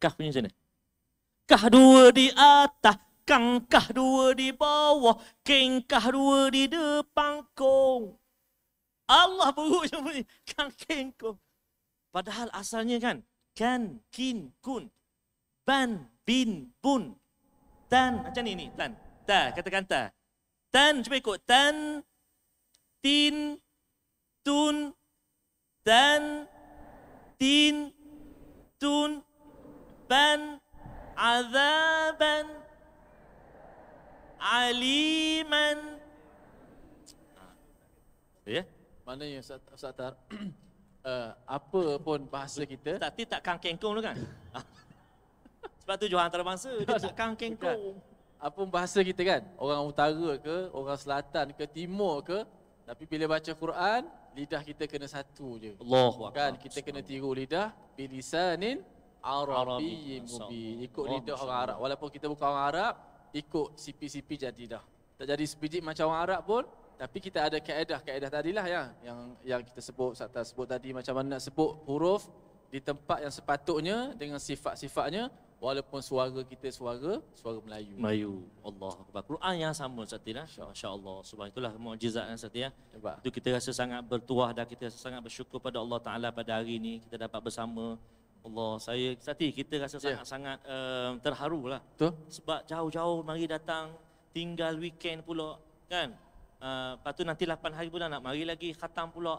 Kaf bunyi macam mana? Kaf dua di atas. kang Kangkah dua di bawah. keng Kengkah dua di depan kong. Allah buruk macam bunyi. Kang keng kong. Padahal asalnya kan kan, kin, kun, ban, bin, bun, tan. Macam ni ni, tan. Ta, katakan ta. Tan, cuba ikut. Tan, tin, tun, tan, tin, tun, ban, azaban, aliman. Ah. Ya? Yeah. Maknanya, Ustaz Tar. uh, apa pun bahasa kita. Tapi tak kang kengkong tu kan? Sebab tu Johan antarabangsa, dia tak kang kengkong. Kan? Apa pun bahasa kita kan? Orang utara ke, orang selatan ke, timur ke. Tapi bila baca Quran, lidah kita kena satu je. Allah kan? Kita kena tiru lidah. Bilisanin Arabi Mubi. Ikut lidah orang Arab. Walaupun kita bukan orang Arab, ikut sipi-sipi jadi dah. Tak jadi sebiji macam orang Arab pun, tapi kita ada kaedah, kaedah tadilah ya yang yang kita sebut Ustaz sebut tadi macam mana nak sebut huruf di tempat yang sepatutnya dengan sifat-sifatnya walaupun suara kita suara suara Melayu. Melayu. Allah Akbar. Quran yang sama Ustaz Tina. Ya? Masya-Allah. Sebab itulah mukjizat yang Ustaz ya. Itu kita rasa sangat bertuah dan kita rasa sangat bersyukur pada Allah Taala pada hari ini kita dapat bersama Allah saya Ustaz kita rasa yeah. sangat-sangat um, eh, terharu lah. Betul. Sebab jauh-jauh mari datang tinggal weekend pula kan Uh, lepas tu nanti 8 hari bulan nak mari lagi khatam pula.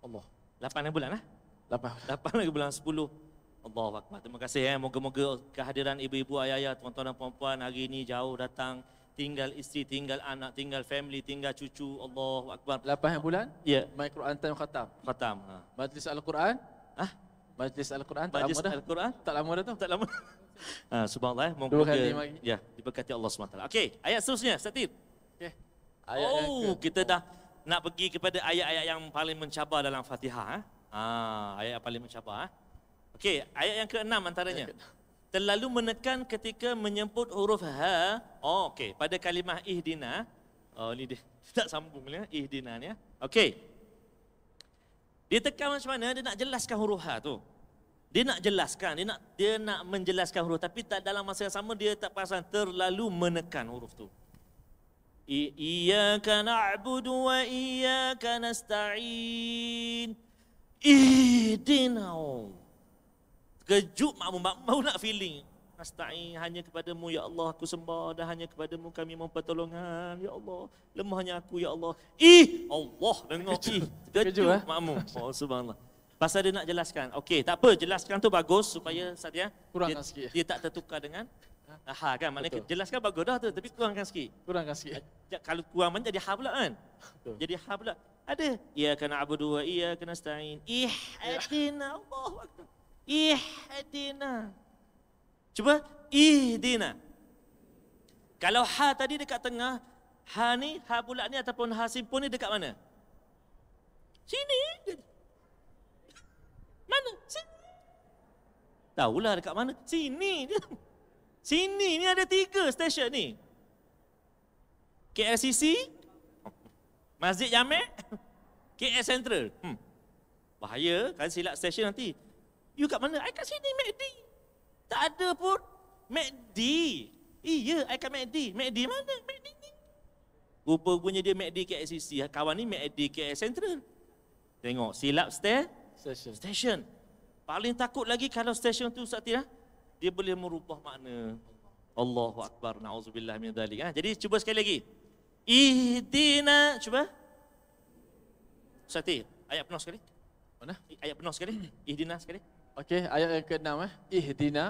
Allah. 8 hari bulan lah. 8. 8 hari bulan 10. Allah Akbar. Terima kasih. Eh. Moga-moga kehadiran ibu-ibu, ayah-ayah, tuan-tuan dan puan-puan hari ini jauh datang. Tinggal isteri, tinggal anak, tinggal family, tinggal cucu. Allah Akbar. 8 hari bulan? Ya. Yeah. My Quran time khatam. Khatam. Ha. Majlis Al-Quran? Hah? Majlis Al-Quran tak lama dah. Al-Quran? Tak lama dah tu. Tak lama. Ha, subhanallah. Eh. Moga-moga. Ya, diberkati Allah SWT. Okey, ayat seterusnya. Setiap. Ayat oh, yang ke- kita dah nak pergi kepada ayat-ayat yang paling mencabar dalam Fatihah. Ha? Ha, ayat yang paling mencabar. Ha? Okey, ayat yang keenam antaranya. Terlalu menekan ketika menyemput huruf ha. Oh, okey. Pada kalimah ihdina. Oh, ni dia. Tak sambung ni. Eh? Ihdina ni. Okey. Dia tekan macam mana? Dia nak jelaskan huruf ha tu. Dia nak jelaskan, dia nak dia nak menjelaskan huruf tapi tak dalam masa yang sama dia tak perasan terlalu menekan huruf tu. إياك نعبد وإياك نستعين إهدنا Kejut makmum, makmum nak feeling Nasta'in hanya kepadamu ya Allah Aku sembah dan hanya kepadamu kami mohon pertolongan Ya Allah, lemahnya aku ya Allah Ih, Allah dengar Kejut, eh? Kejut ha? makmum oh, Subhanallah Pasal dia nak jelaskan, okey tak apa jelaskan tu bagus supaya Satya Kurang dia, sikit. dia tak tertukar dengan Ha kan maknanya Betul. jelaskan bagus dah tu tapi kurangkan sikit. Kurangkan sikit. Ha, kalau kurang mana jadi ha pula kan? Betul. Jadi ha pula. Ada. Ya kana abudu wa iya kana stain. Ihdina Allahu akbar. Ihdina. Cuba ihdina. Kalau ha tadi dekat tengah, ha ni ha pula ni ataupun ha simpul ni dekat mana? Sini. Mana? Sini. Tahulah dekat mana? Sini Sini ni ada tiga stesen ni. KLCC, Masjid Yamek, KL Central. Hmm. Bahaya kan silap stesen nanti. You kat mana? I kat sini, MACD. Tak ada pun. MACD. Iya, I kat MACD. MACD mana? MACD ni. Rupa-rupanya dia MACD KLCC. Kawan ni MACD KL Central. Tengok, silap stesen. Stesen. Paling takut lagi kalau stesen tu, Ustaz Tira dia boleh merubah makna Allahu akbar naudzubillah min dzalik ha? jadi cuba sekali lagi ihdina cuba Ustaz ayat penuh sekali mana ayat penuh sekali ihdina sekali okey ayat yang ke-6 eh ihdina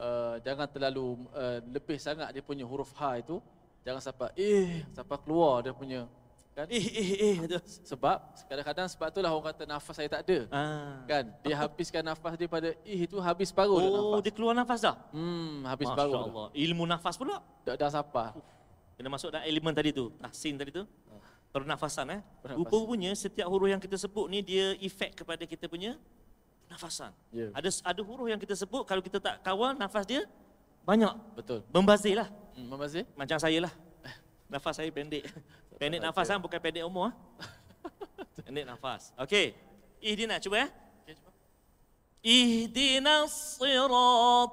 uh, jangan terlalu uh, lebih sangat dia punya huruf ha itu jangan sampai eh sampai keluar dia punya kan eh eh eh sebab kadang-kadang sebab itulah orang kata nafas saya tak ada ah. kan dia Apa? habiskan nafas dia pada eh itu habis paruh oh, dah nafas oh dia keluar nafas dah hmm habis paruh masyaallah ilmu nafas pula dah dah siapa kena masuk dah elemen tadi tu tahsin tadi tu ah. pernafasan eh Pernafas. rupanya setiap huruf yang kita sebut ni dia efek kepada kita punya nafasan yeah. ada ada huruf yang kita sebut kalau kita tak kawal nafas dia banyak betul membazirlah hmm, membazir macam saya lah Nafas saya pendek. Pendek nafas kan bukan pendek umur. Ah. pendek nafas. Okey. Ihdina cuba ya. Eh. Okay, siratal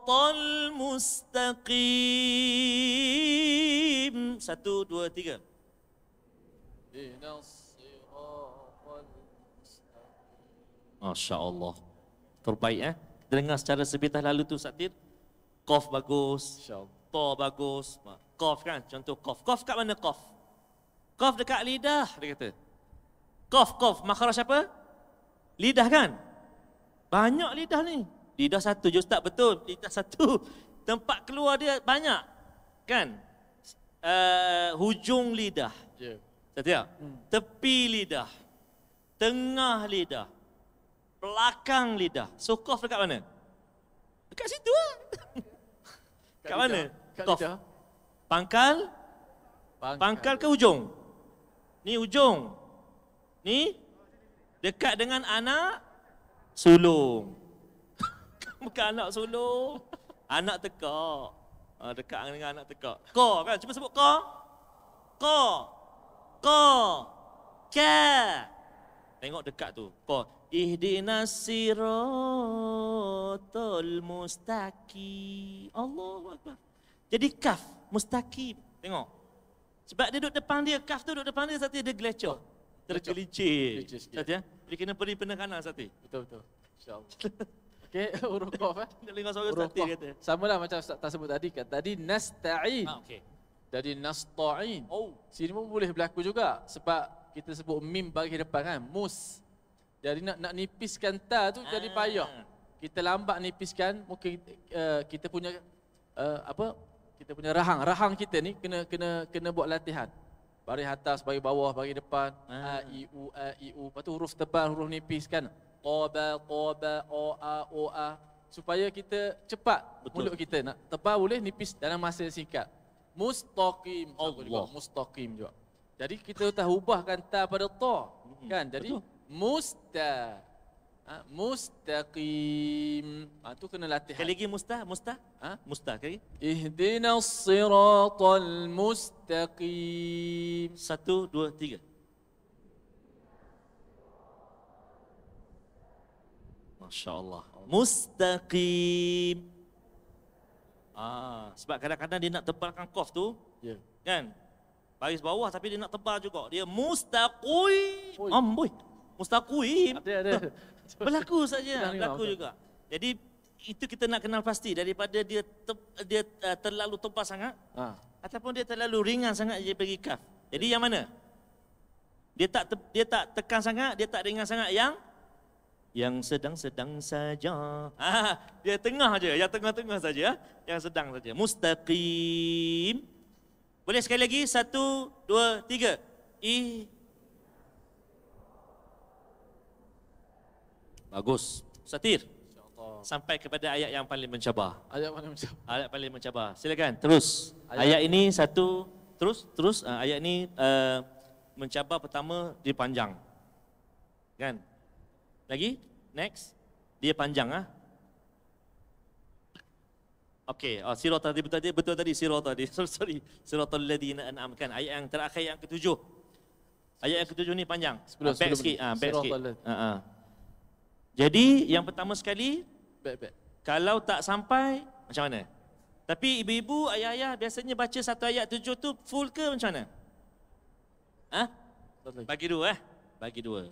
mustaqim. Satu, dua, tiga. Ihdina siratal mustaqim. Masya Allah. Terbaik eh. Dengar secara sebitah lalu tu Satir. Kof bagus. Insya Allah ta bagus Kof kan contoh kof kof kat mana kof kof dekat lidah dia kata kof qaf makhraj apa lidah kan banyak lidah ni lidah satu je ustaz betul lidah satu tempat keluar dia banyak kan uh, hujung lidah yeah. Tidak? Ya? Hmm. tepi lidah tengah lidah belakang lidah so qaf dekat mana dekat situ lah. Kat, mana? Lidah kat Tof. lidah. Pangkal. Pangkal. Pangkal ke hujung? Ni hujung. Ni dekat dengan anak sulung. Bukan anak sulung. Anak tekak. Ha, dekat dengan anak tekak. Ko kan? Cuba sebut ko. Ko. Ko. Ke. Tengok dekat tu. Ko. Ihdinas siratul mustaqim. Allahu akbar. Jadi kaf, mustaqim. Tengok. Sebab dia duduk depan dia, kaf tu duduk depan dia, satu dia gelecoh. Tergelincir. Satu ya. Dia kena beri pindah kanan satu. Betul, betul. InsyaAllah. Okey, huruf kaf Kita eh? dengar suara Ustaz kata. Sama lah macam Ustaz tak sebut tadi. Kan? Tadi nasta'in. Ah, okay. Dari nasta'in. Oh. Sini pun boleh berlaku juga. Sebab kita sebut mim bagi depan kan. Mus. Jadi nak nak nipiskan ta tu ah. jadi payah. Kita lambat nipiskan, mungkin uh, kita punya uh, apa kita punya rahang. Rahang kita ni kena kena kena buat latihan. Bari atas, bari bawah, bari depan. Ah. A, I, U, A, I, U. Lepas tu huruf tebal, huruf nipis kan. Qoba, B o, a, o, a. Supaya kita cepat Betul. mulut kita. Nak tebal boleh, nipis dalam masa yang singkat. Mustaqim. Allah. Juga. Mustaqim juga. Jadi kita dah ubahkan ta pada ta. Hmm. Kan? Jadi, Betul. musta ha? mustaqim. Ha, tu kena latihan. Kali lagi musta, musta, ha? musta kali. Ihdina siratal mustaqim. Satu, dua, tiga. Masya Allah. Mustaqim. Ah, sebab kadang-kadang dia nak tebalkan kof tu. Ya. Yeah. Kan? Baris bawah tapi dia nak tebal juga. Dia mustaqim. Amboi mustaqim. Ada ada. Berlaku saja, berlaku juga. Jadi itu kita nak kenal pasti daripada dia ter, dia uh, terlalu tumpah sangat ha. ataupun dia terlalu ringan sangat dia pergi kaf. Jadi yang mana? Dia tak dia tak tekan sangat, dia tak ringan sangat yang yang sedang-sedang saja. Ha, ha, ha. dia tengah saja, yang tengah-tengah saja, ha. yang sedang saja. Mustaqim. Boleh sekali lagi? Satu, dua, tiga. I, Bagus. Satir. Sampai kepada ayat yang paling mencabar. Ayat paling mencabar. Ayat paling mencabar. Silakan terus. Ayat, ayat ini satu terus terus ah, ayat ini uh, mencabar pertama dia panjang. Kan? Lagi? Next. Dia panjang ah. Okey, oh, ah, sirat tadi betul tadi betul tadi sirat tadi. Sorry, siratul ladina an'amkan. Ayat yang terakhir yang ketujuh. Ayat yang ketujuh ni panjang. 10, uh, back sikit. Ah, back sikit. Ha ah. Jadi yang pertama sekali bet, bet. Kalau tak sampai Macam mana? Tapi ibu-ibu, ayah-ayah biasanya baca satu ayat tujuh tu full ke macam mana? Ha? Bagi dua eh? Bagi dua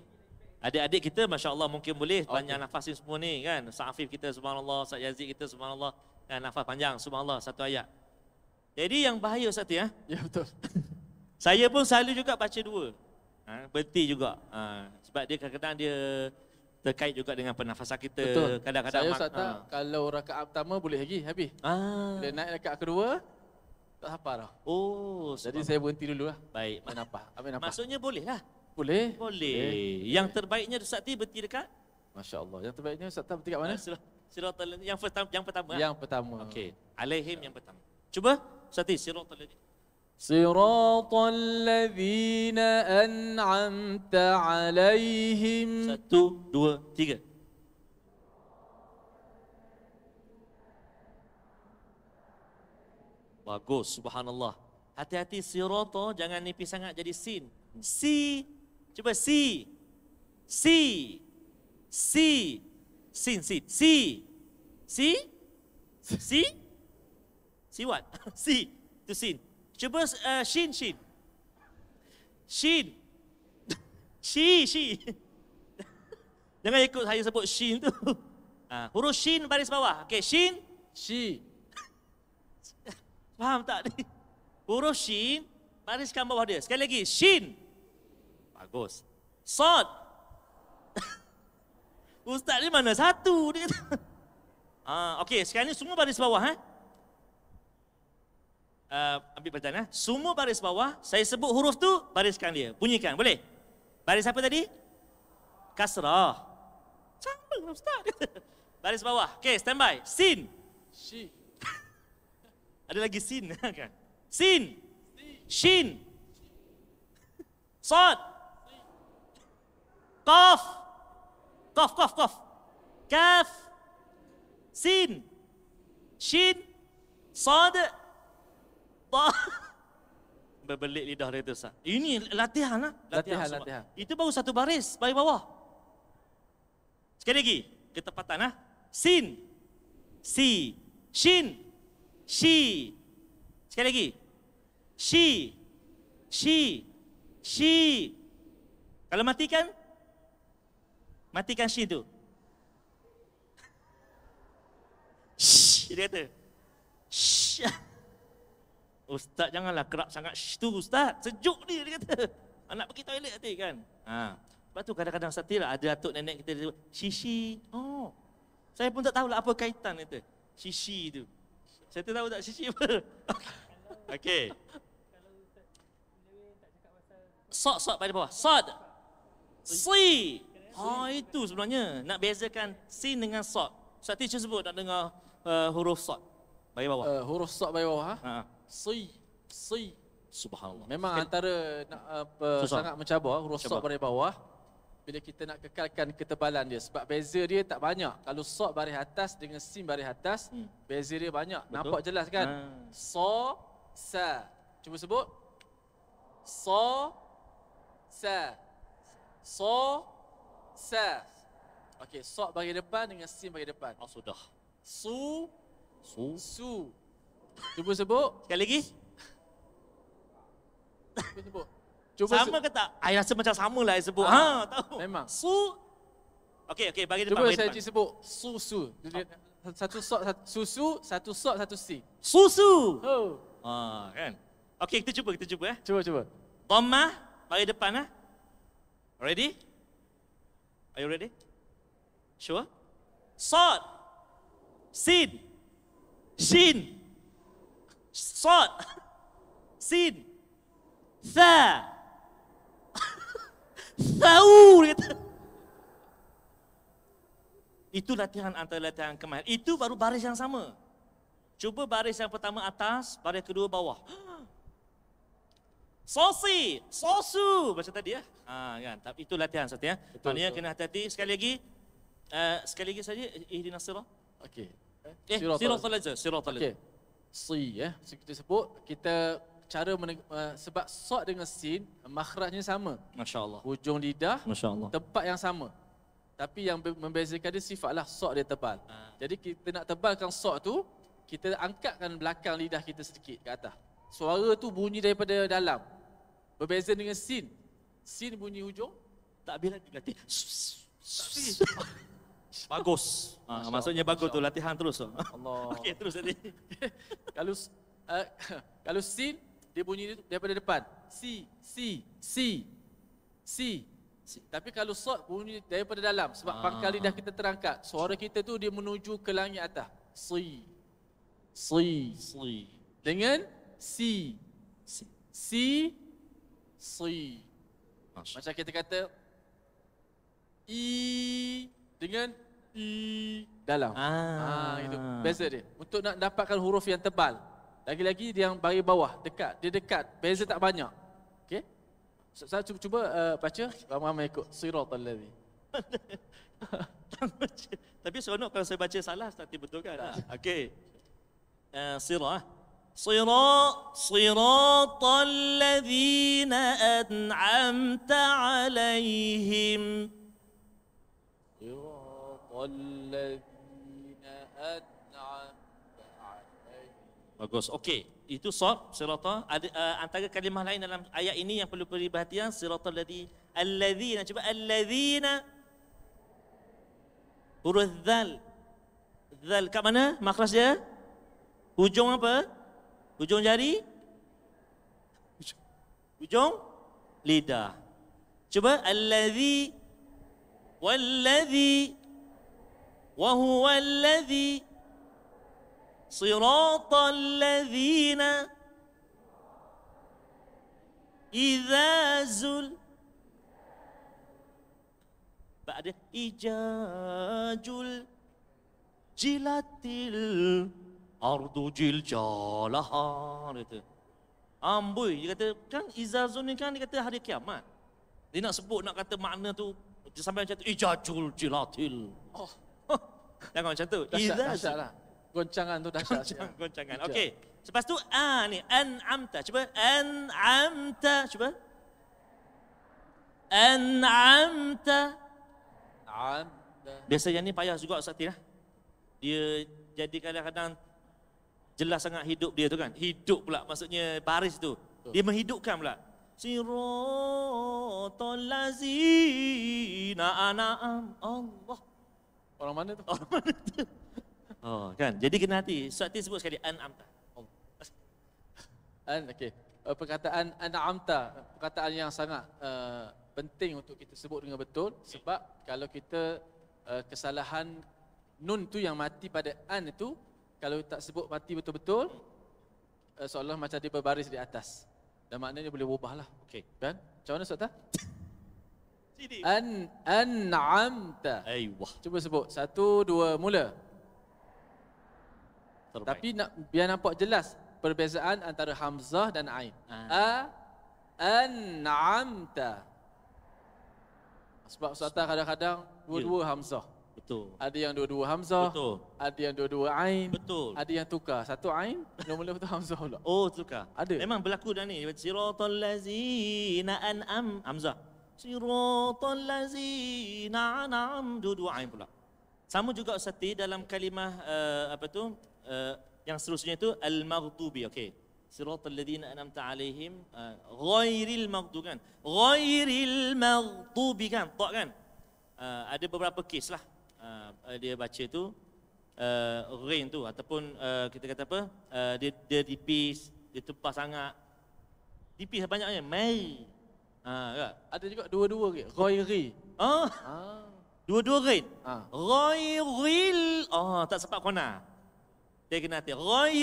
Adik-adik kita Masya Allah mungkin boleh okay. panjang nafas ni semua ni kan Sa'afif kita subhanallah, Sa'ad Yazid kita subhanallah kan? Nafas panjang subhanallah satu ayat Jadi yang bahaya satu ya? Ya betul Saya pun selalu juga baca dua ha? Berhenti juga ha? Sebab dia kadang-kadang dia terkait juga dengan pernafasan kita kadang-kadang saya mak- tak ha. kalau rakaat pertama boleh lagi habis ah. bila naik rakaat kedua tak apa dah oh sebab jadi saya berhenti dulu lah. baik mana apa ambil apa maksudnya boleh lah boleh boleh, boleh. yang terbaiknya Ustaz Ti berhenti dekat Masya Allah. Yang terbaiknya Ustaz Tam berhenti mana? Ah, sila sila. yang, yang pertama. Lah. Yang pertama. Okey. Alaihim yang pertama. Cuba Ustaz Ti, Siratul Ladin. صراط الذين أنعمت عليهم Satu, dua, tiga. Bagus, subhanallah. Hati-hati sirata, jangan nipis sangat jadi sin. Si, cuba si. Si. Si. Sin, sin. Si. Si. Si. Si what? Si. Itu sin. Cuba uh, Shin Shin. Shin. Shi Shi. Jangan ikut saya sebut Shin tu. Uh, huruf Shin baris bawah. Okey, Shin. Shi. Faham tak ni? Huruf Shin baris bariskan bawah dia. Sekali lagi, Shin. Bagus. Sod. Ustaz ni mana? Satu dia. Ah, uh, okey, sekarang ni semua baris bawah eh uh, ambil perhatian ya. Eh. Semua baris bawah, saya sebut huruf tu, bariskan dia. Bunyikan, boleh? Baris apa tadi? Kasrah. Sama, Ustaz. baris bawah. Okay, stand by. Sin. Si. Ada lagi sin. kan? Sin. Si. Shin. Sod. Qaf. Qaf, Qaf, Qaf. Kaf. Sin. Shin. Sod. Allah. Berbelit lidah dia tu Ustaz. Ini latihan lah. Latihan, latihan, latihan. Itu baru satu baris, baris bawah. Sekali lagi, ketepatan lah. Sin. Si. Shin. si. Sekali lagi. si, si, si. Kalau matikan, matikan shin tu. Shhh, dia kata. Shhh. Ustaz janganlah kerap sangat tu ustaz sejuk dia dia kata anak pergi toilet tadi kan ha lepas tu kadang-kadang satir ada atuk nenek kita dia sisi oh saya pun tak tahu lah apa kaitan itu sisi tu saya tak tahu tak sisi apa okey Sot sot pada bawah Sot. si ha oh, itu sebenarnya nak bezakan sin dengan sod satir sebut nak dengar uh, huruf Sot. bagi bawah uh, huruf Sot bagi bawah ha, ha. Si Si Subhanallah Memang Sekali. antara nak, apa, Sangat mencabar Rosak dari bawah Bila kita nak kekalkan ketebalan dia Sebab beza dia tak banyak Kalau sok baris atas Dengan sim baris atas hmm. Beza dia banyak Betul. Nampak jelas kan hmm. So Sa Cuba sebut So Sa So Sa Okey, sok bagi depan dengan sim bagi depan. Oh, sudah. Su Su Su Cuba sebut. Sekali lagi. Cuba sebut. Cuba sama se- ke tak? Saya rasa macam sama lah saya sebut. Ah, ha, tahu. Memang. Su. Okey, okey, bagi depan. Cuba saya cuba sebut. Susu. Satu sok, satu, susu, satu sok, satu si. Susu. Oh. Ha, kan? Okey, kita cuba, kita cuba. Eh. Cuba, cuba. Dhammah, bagi depan. Eh. Ready? Are you ready? Sure? Sod. Sin. Shin. Shin. Sod. Sin. Tha. Tha'u. Itu latihan antara latihan kemahiran. Itu baru baris yang sama. Cuba baris yang pertama atas, baris kedua bawah. Sosi, sosu. Macam tadi ya. Ha, kan? Itu latihan satu ya. Maknanya kena hati-hati. Sekali lagi. Uh, sekali lagi saja. Ihdina sirah. Okey. Eh, sirah talajah. Sirah talajah. Okay si ya eh, kita sebut kita cara meneg- uh, sebab sod dengan sin makhrajnya sama masyaallah hujung lidah masyaallah tempat yang sama tapi yang membezakan dia sifatlah sod dia tebal ha. jadi kita nak tebalkan sod tu kita angkatkan belakang lidah kita sedikit ke atas suara tu bunyi daripada dalam berbeza dengan sin sin bunyi hujung tak bila diganti Bagus. Ha, maksudnya bagus Allah. tu latihan terus tu. Okey terus tadi. kalau uh, kalau sin dia bunyi daripada depan. Si si si. Si. si. Tapi kalau sod bunyi daripada dalam sebab ha. pangkal lidah kita terangkat. Suara kita tu dia menuju ke langit atas. Si. Si. Si. Dengan si. Si. Si. si. Macam kita kata i dengan i dalam. Ah, ah itu beza dia. Untuk nak dapatkan huruf yang tebal. Lagi-lagi dia yang bagi bawah, dekat. Dia dekat, beza tak banyak. Okey. So, saya cuba, cuba uh, baca ramai-ramai ikut siratal ladzi. Tapi seronok kalau saya baca salah tadi betul kan? Ah. Okey. Uh, sirah. صراط صراط الذين أنعمت alaihim. Bagus. Okey. Itu sob sirata. Ada uh, antara kalimah lain dalam ayat ini yang perlu beri perhatian sirata alladhi alladhina. Cuba alladhina huruf dhal. Dhal kat mana? Makhraj dia? Hujung apa? Hujung jari? Hujung lidah. Cuba alladhi walladhi وهو الذي صراط الذين إذا زل بعد إجاج جلت الأرض جلجالها Amboi dia kata kan izazun ni kan dia kata hari kiamat. Dia nak sebut nak kata makna tu sampai macam tu ijajul jilatil. Oh. Jangan macam tu. Izah lah. Goncangan tu dahsyat. Goncang, goncangan. Okey. Lepas tu a ah, ni an amta. Cuba an amta. Cuba. An amta. Amta. Biasa yang ni payah juga Ustaz lah. Dia jadi kadang-kadang jelas sangat hidup dia tu kan. Hidup pula maksudnya baris tu. Dia menghidupkan pula. Sirotol lazina ana'am Allah. Orang mana tu? Orang mana tu? Oh, kan. Jadi kena hati. Suatu sebut sekali an'amta. Oh. An, okey. Eh, perkataan an amta, perkataan yang sangat uh, penting untuk kita sebut dengan betul sebab kalau kita uh, kesalahan nun tu yang mati pada an itu kalau tak sebut mati betul-betul uh, seolah macam dia berbaris di atas. Dan maknanya boleh ubahlah. Okey. Kan? Macam mana Ustaz? An an'amta. Aiwah. Cuba sebut. Satu, dua, mula. Terbaik. Tapi nak biar nampak jelas perbezaan antara hamzah dan ain. Ah. A an'amta. Sebab suatu kadang-kadang dua-dua yeah. hamzah. Betul. Ada yang dua-dua hamzah. Betul. Ada yang dua-dua ain. Betul. Ada yang tukar. Satu ain, mula-mula betul hamzah pula. Oh, tukar. Ada. Memang berlaku dah ni. Siratul lazina an'am hamzah. Siratul lazina an'am dua dua ain pula. Sama juga seti dalam kalimah uh, apa tu uh, yang seterusnya itu al-maghdubi Okay. Siratul ladzina an'amta alaihim uh, ghairil maghdubi kan. Ghairil maghdubi kan. Tak kan? Uh, ada beberapa kes lah uh, dia baca tu uh, rain tu ataupun uh, kita kata apa uh, dia, dia tipis dia tepas sangat tipis lah banyaknya mai Ha, kan? ada juga dua-dua ke? Ghairi. ri, ha. Ah. Dua-dua ghair. Ah. Ha. ri, Oh, tak sempat kona. Dia kena hati.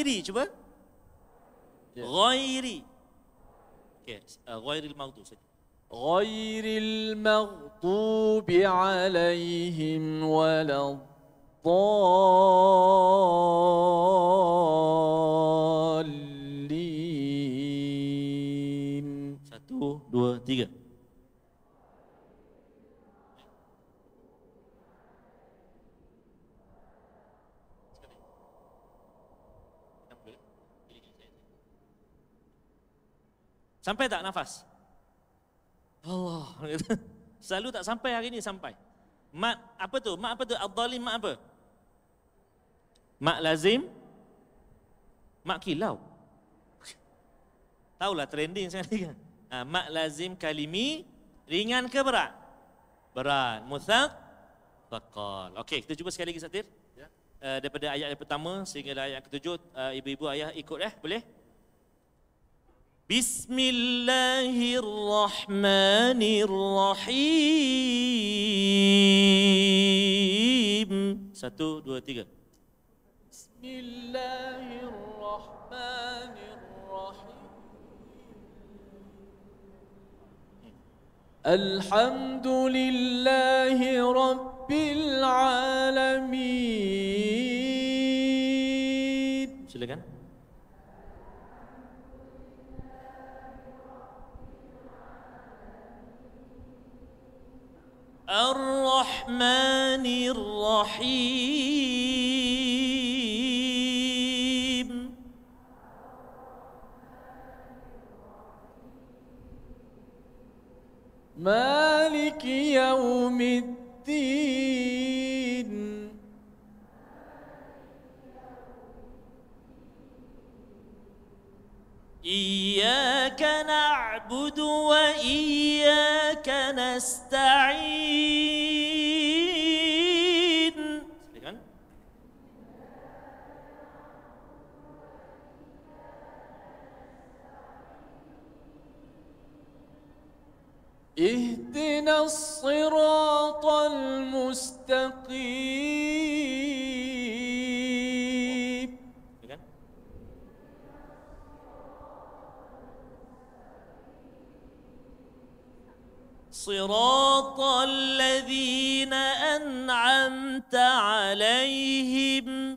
ri, cuba. Ya. ri, Okay. Uh, ri maghdu saja. Ghairil maghdubi عليهم ولا dhalin. dua, tiga. Sampai tak nafas? Allah. Selalu tak sampai hari ni sampai. Mak apa tu? Mak apa tu? Ad-dhalim mat apa? Mak lazim. mak kilau. Taulah trending sekarang Ha, mak lazim kalimi ringan ke berat? Berat. Muthaq faqal. Okey, kita cuba sekali lagi Satir. Ya. Uh, daripada ayat yang pertama sehingga ayat ketujuh, uh, ibu-ibu ayah ikut eh, boleh? Bismillahirrahmanirrahim. Satu, dua, tiga. Bismillahirrahmanirrahim. الحمد لله رب العالمين silakan الرحمن الرحيم مالك يوم الدين إياك نعبد وإياك نستعين اهدنا الصراط المستقيم صراط الذين أنعمت عليهم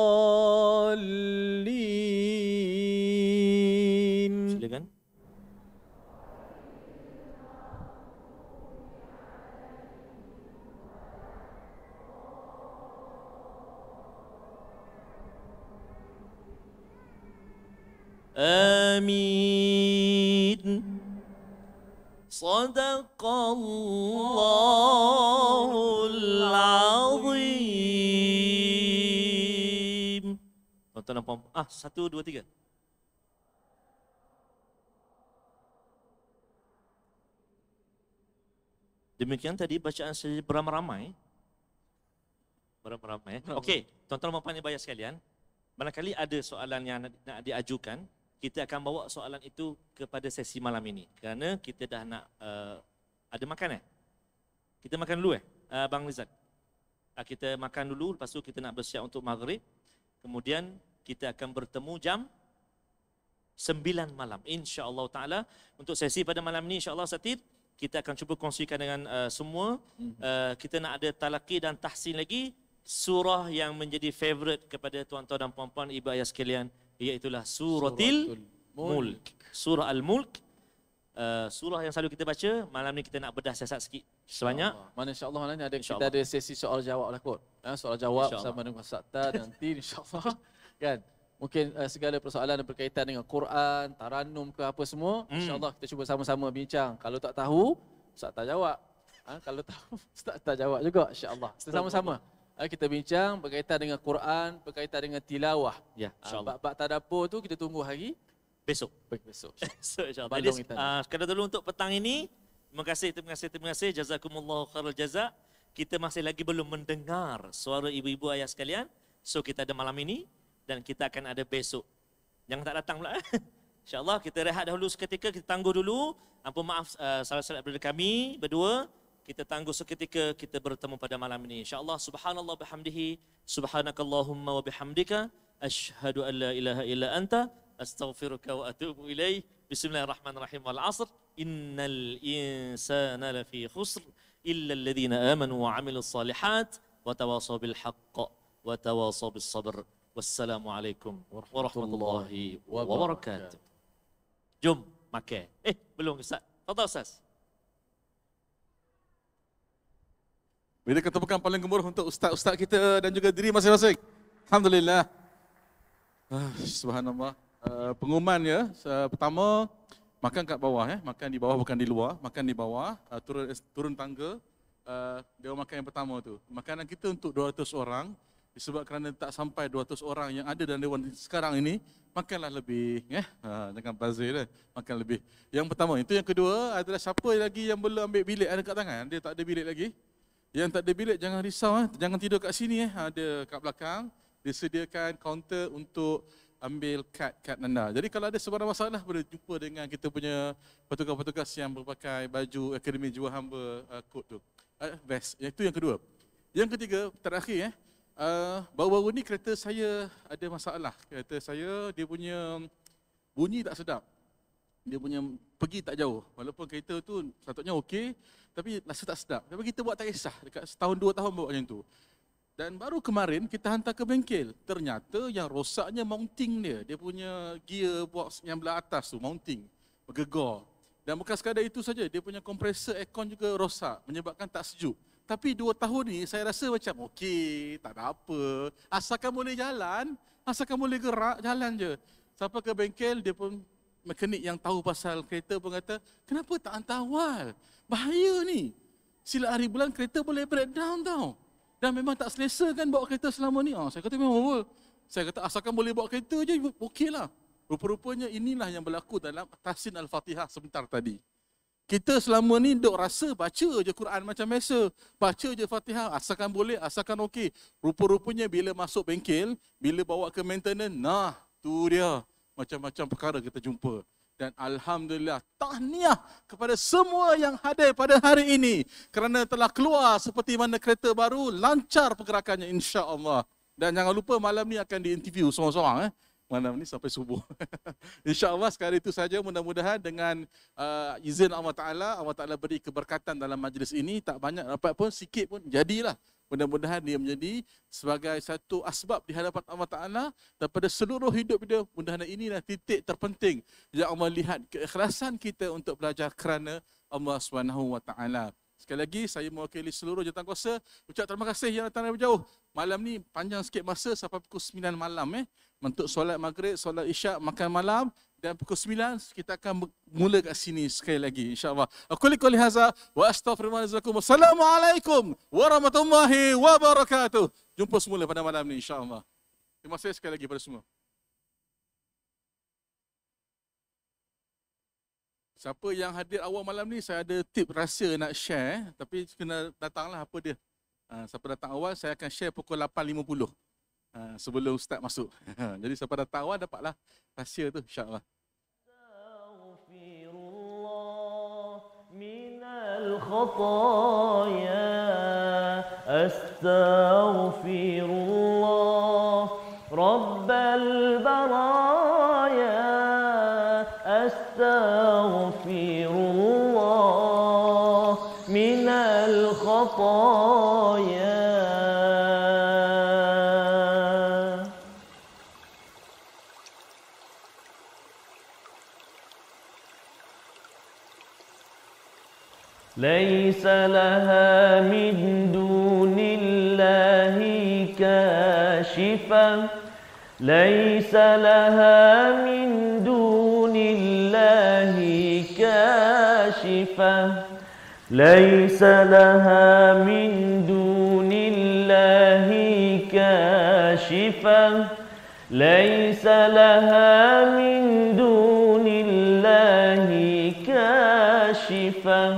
Amin. صدق الله العظيم tuan dan puan-puan Ah, satu, dua, tiga Demikian tadi bacaan saya beramai-ramai Beramai-ramai Okey, tuan-tuan dan puan-puan yang banyak sekalian Manakala ada soalan yang nak diajukan kita akan bawa soalan itu kepada sesi malam ini kerana kita dah nak uh, ada makan eh kita makan dulu eh uh, bang Rizal uh, kita makan dulu lepas tu kita nak bersiap untuk maghrib kemudian kita akan bertemu jam 9 malam insyaallah taala untuk sesi pada malam ini insyaallah satid kita akan cuba kongsikan dengan uh, semua uh, kita nak ada talaki dan tahsin lagi surah yang menjadi favorite kepada tuan-tuan dan puan-puan ibu ayah sekalian iaitulah suratil mulk surah al mulk uh, surah yang selalu kita baca malam ni kita nak bedah sesat sikit sebanyak mana insyaallah nanti ada kita ada sesi soal jawab lah kot ya, soal jawab bersama dengan Sakta nanti insyaallah kan mungkin uh, segala persoalan yang berkaitan dengan Quran taranum ke apa semua hmm. insyaallah kita cuba sama-sama bincang kalau tak tahu Sakta jawab ha, kalau tahu Sakta jawab juga insyaallah sama-sama Ah, kita bincang berkaitan dengan Quran, berkaitan dengan tilawah. Ya, ah, insyaAllah. Bak, bak tadapur tu kita tunggu hari? Besok. Besok. Besok, so, insyaAllah. Jadi, ah, sekadar dulu untuk petang ini. Terima kasih, terima kasih, terima kasih. Jazakumullah khairul jazak. Kita masih lagi belum mendengar suara ibu-ibu ayah sekalian. So, kita ada malam ini dan kita akan ada besok. Jangan tak datang pula. InsyaAllah kita rehat dahulu seketika, kita tangguh dulu. Ampun maaf uh, salah-salah daripada kami berdua kita tangguh seketika kita bertemu pada malam ini insyaallah subhanallah bihamdihi subhanakallahumma wa bihamdika asyhadu an la ilaha illa anta astaghfiruka wa atubu ilaih bismillahirrahmanirrahim wal asr innal insana lafi khusr illa alladhina amanu wa amilus salihat wa tawasaw bil haqq wa tawasaw bis sabr wassalamu alaikum warahmatullahi wabarakatuh jom makan eh belum ustaz fadhal ustaz Berikan kata bukan paling gemuruh untuk ustaz-ustaz kita dan juga diri masing-masing. Alhamdulillah. Ah, subhanallah. Ah, pengumuman ya. Pertama, makan kat bawah. ya. Makan di bawah bukan di luar. Makan di bawah. Ah, turun turun tangga. Dia makan yang pertama tu. Makanan kita untuk 200 orang. Disebab kerana tak sampai 200 orang yang ada dalam Dewan sekarang ini. Makanlah lebih. Ya. Jangan bazir. Ya. Makan lebih. Yang pertama. Itu yang kedua adalah siapa lagi yang belum ambil bilik ada kat tangan. Dia tak ada bilik lagi. Yang tak ada bilik jangan risau eh. Jangan tidur kat sini eh. Ada kat belakang disediakan kaunter untuk ambil kad-kad anda. Jadi kalau ada sebarang masalah boleh jumpa dengan kita punya petugas-petugas yang berpakai baju Akademi Jiwa Hamba uh, kod tu. Uh, best. Yang itu yang kedua. Yang ketiga terakhir eh. Uh, baru-baru ni kereta saya ada masalah. Kereta saya dia punya bunyi tak sedap. Dia punya pergi tak jauh. Walaupun kereta tu satunya okey, tapi rasa tak sedap. Tapi kita buat tak kisah dekat setahun dua tahun buat macam tu. Dan baru kemarin kita hantar ke bengkel. Ternyata yang rosaknya mounting dia. Dia punya gear buat yang belah atas tu mounting. Bergegor. Dan bukan sekadar itu saja, dia punya kompresor aircon juga rosak menyebabkan tak sejuk. Tapi dua tahun ni saya rasa macam okey, tak ada apa. Asalkan boleh jalan, asalkan boleh gerak, jalan je. Siapa ke bengkel, dia pun mekanik yang tahu pasal kereta pun kata, kenapa tak hantar awal? Bahaya ni. Sila hari bulan kereta boleh breakdown tau. Dan memang tak selesa kan bawa kereta selama ni. Ha, saya kata memang apa. Saya kata asalkan boleh bawa kereta je, okey lah. Rupa-rupanya inilah yang berlaku dalam Tahsin Al-Fatihah sebentar tadi. Kita selama ni dok rasa baca je Quran macam biasa. Baca je Fatihah. Asalkan boleh, asalkan okey. Rupa-rupanya bila masuk bengkel, bila bawa ke maintenance, nah tu dia. Macam-macam perkara kita jumpa dan alhamdulillah tahniah kepada semua yang hadir pada hari ini kerana telah keluar seperti mana kereta baru lancar pergerakannya insya-Allah. Dan jangan lupa malam ni akan diinterview seorang-seorang eh. Malam ni sampai subuh. Insya Allah sekali itu saja mudah-mudahan dengan uh, izin Allah Ta'ala, Allah Ta'ala beri keberkatan dalam majlis ini. Tak banyak dapat pun, sikit pun jadilah mudah-mudahan dia menjadi sebagai satu asbab di hadapan Allah Ta'ala daripada seluruh hidup dia. Mudah-mudahan inilah titik terpenting yang Allah lihat keikhlasan kita untuk belajar kerana Allah swt. Sekali lagi saya mewakili seluruh jawatan kuasa ucap terima kasih yang datang dari jauh. Malam ni panjang sikit masa sampai pukul 9 malam eh untuk solat maghrib, solat isyak, makan malam dan pukul 9 kita akan mula kat sini sekali lagi insyaallah aku li kulli hadza wa astaghfirullahalazakum assalamualaikum warahmatullahi wabarakatuh jumpa semula pada malam ni insyaallah terima kasih sekali lagi pada semua Siapa yang hadir awal malam ni, saya ada tip rahsia nak share. Eh. Tapi kena datanglah apa dia. Ah, siapa datang awal, saya akan share pukul 8.50. Ah, sebelum ustaz masuk. Ha, jadi siapa dah tahu ah, dapatlah rahsia tu insya-Allah. الخطايا أستغفر الله رب البرايا أستغفر الله من الخطايا لها من دون الله كاشفة ليس لها من دون الله كاشفة ليس لها من دون الله كاشفة ليس لها من دون الله كاشفة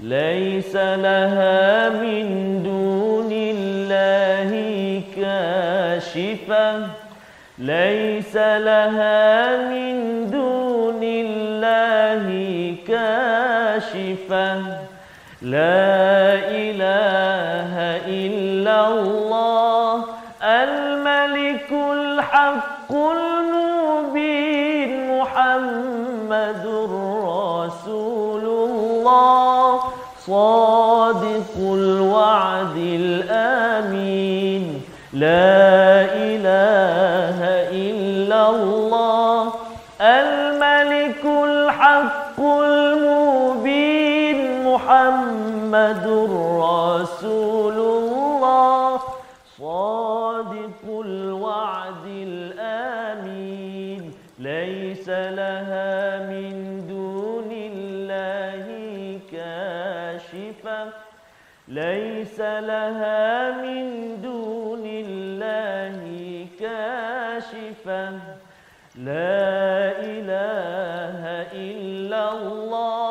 ليس لها من دون الله كاشفة ليس لها من دون الله كاشفة لا إله إلا الله الملك الحق المبين محمد رسول الله صادق الوعد الامين لا اله الا الله الملك الحق المبين محمد رسول الله صادق الوعد الامين ليس لها ليس لها من دون الله كاشفة لا إله إلا الله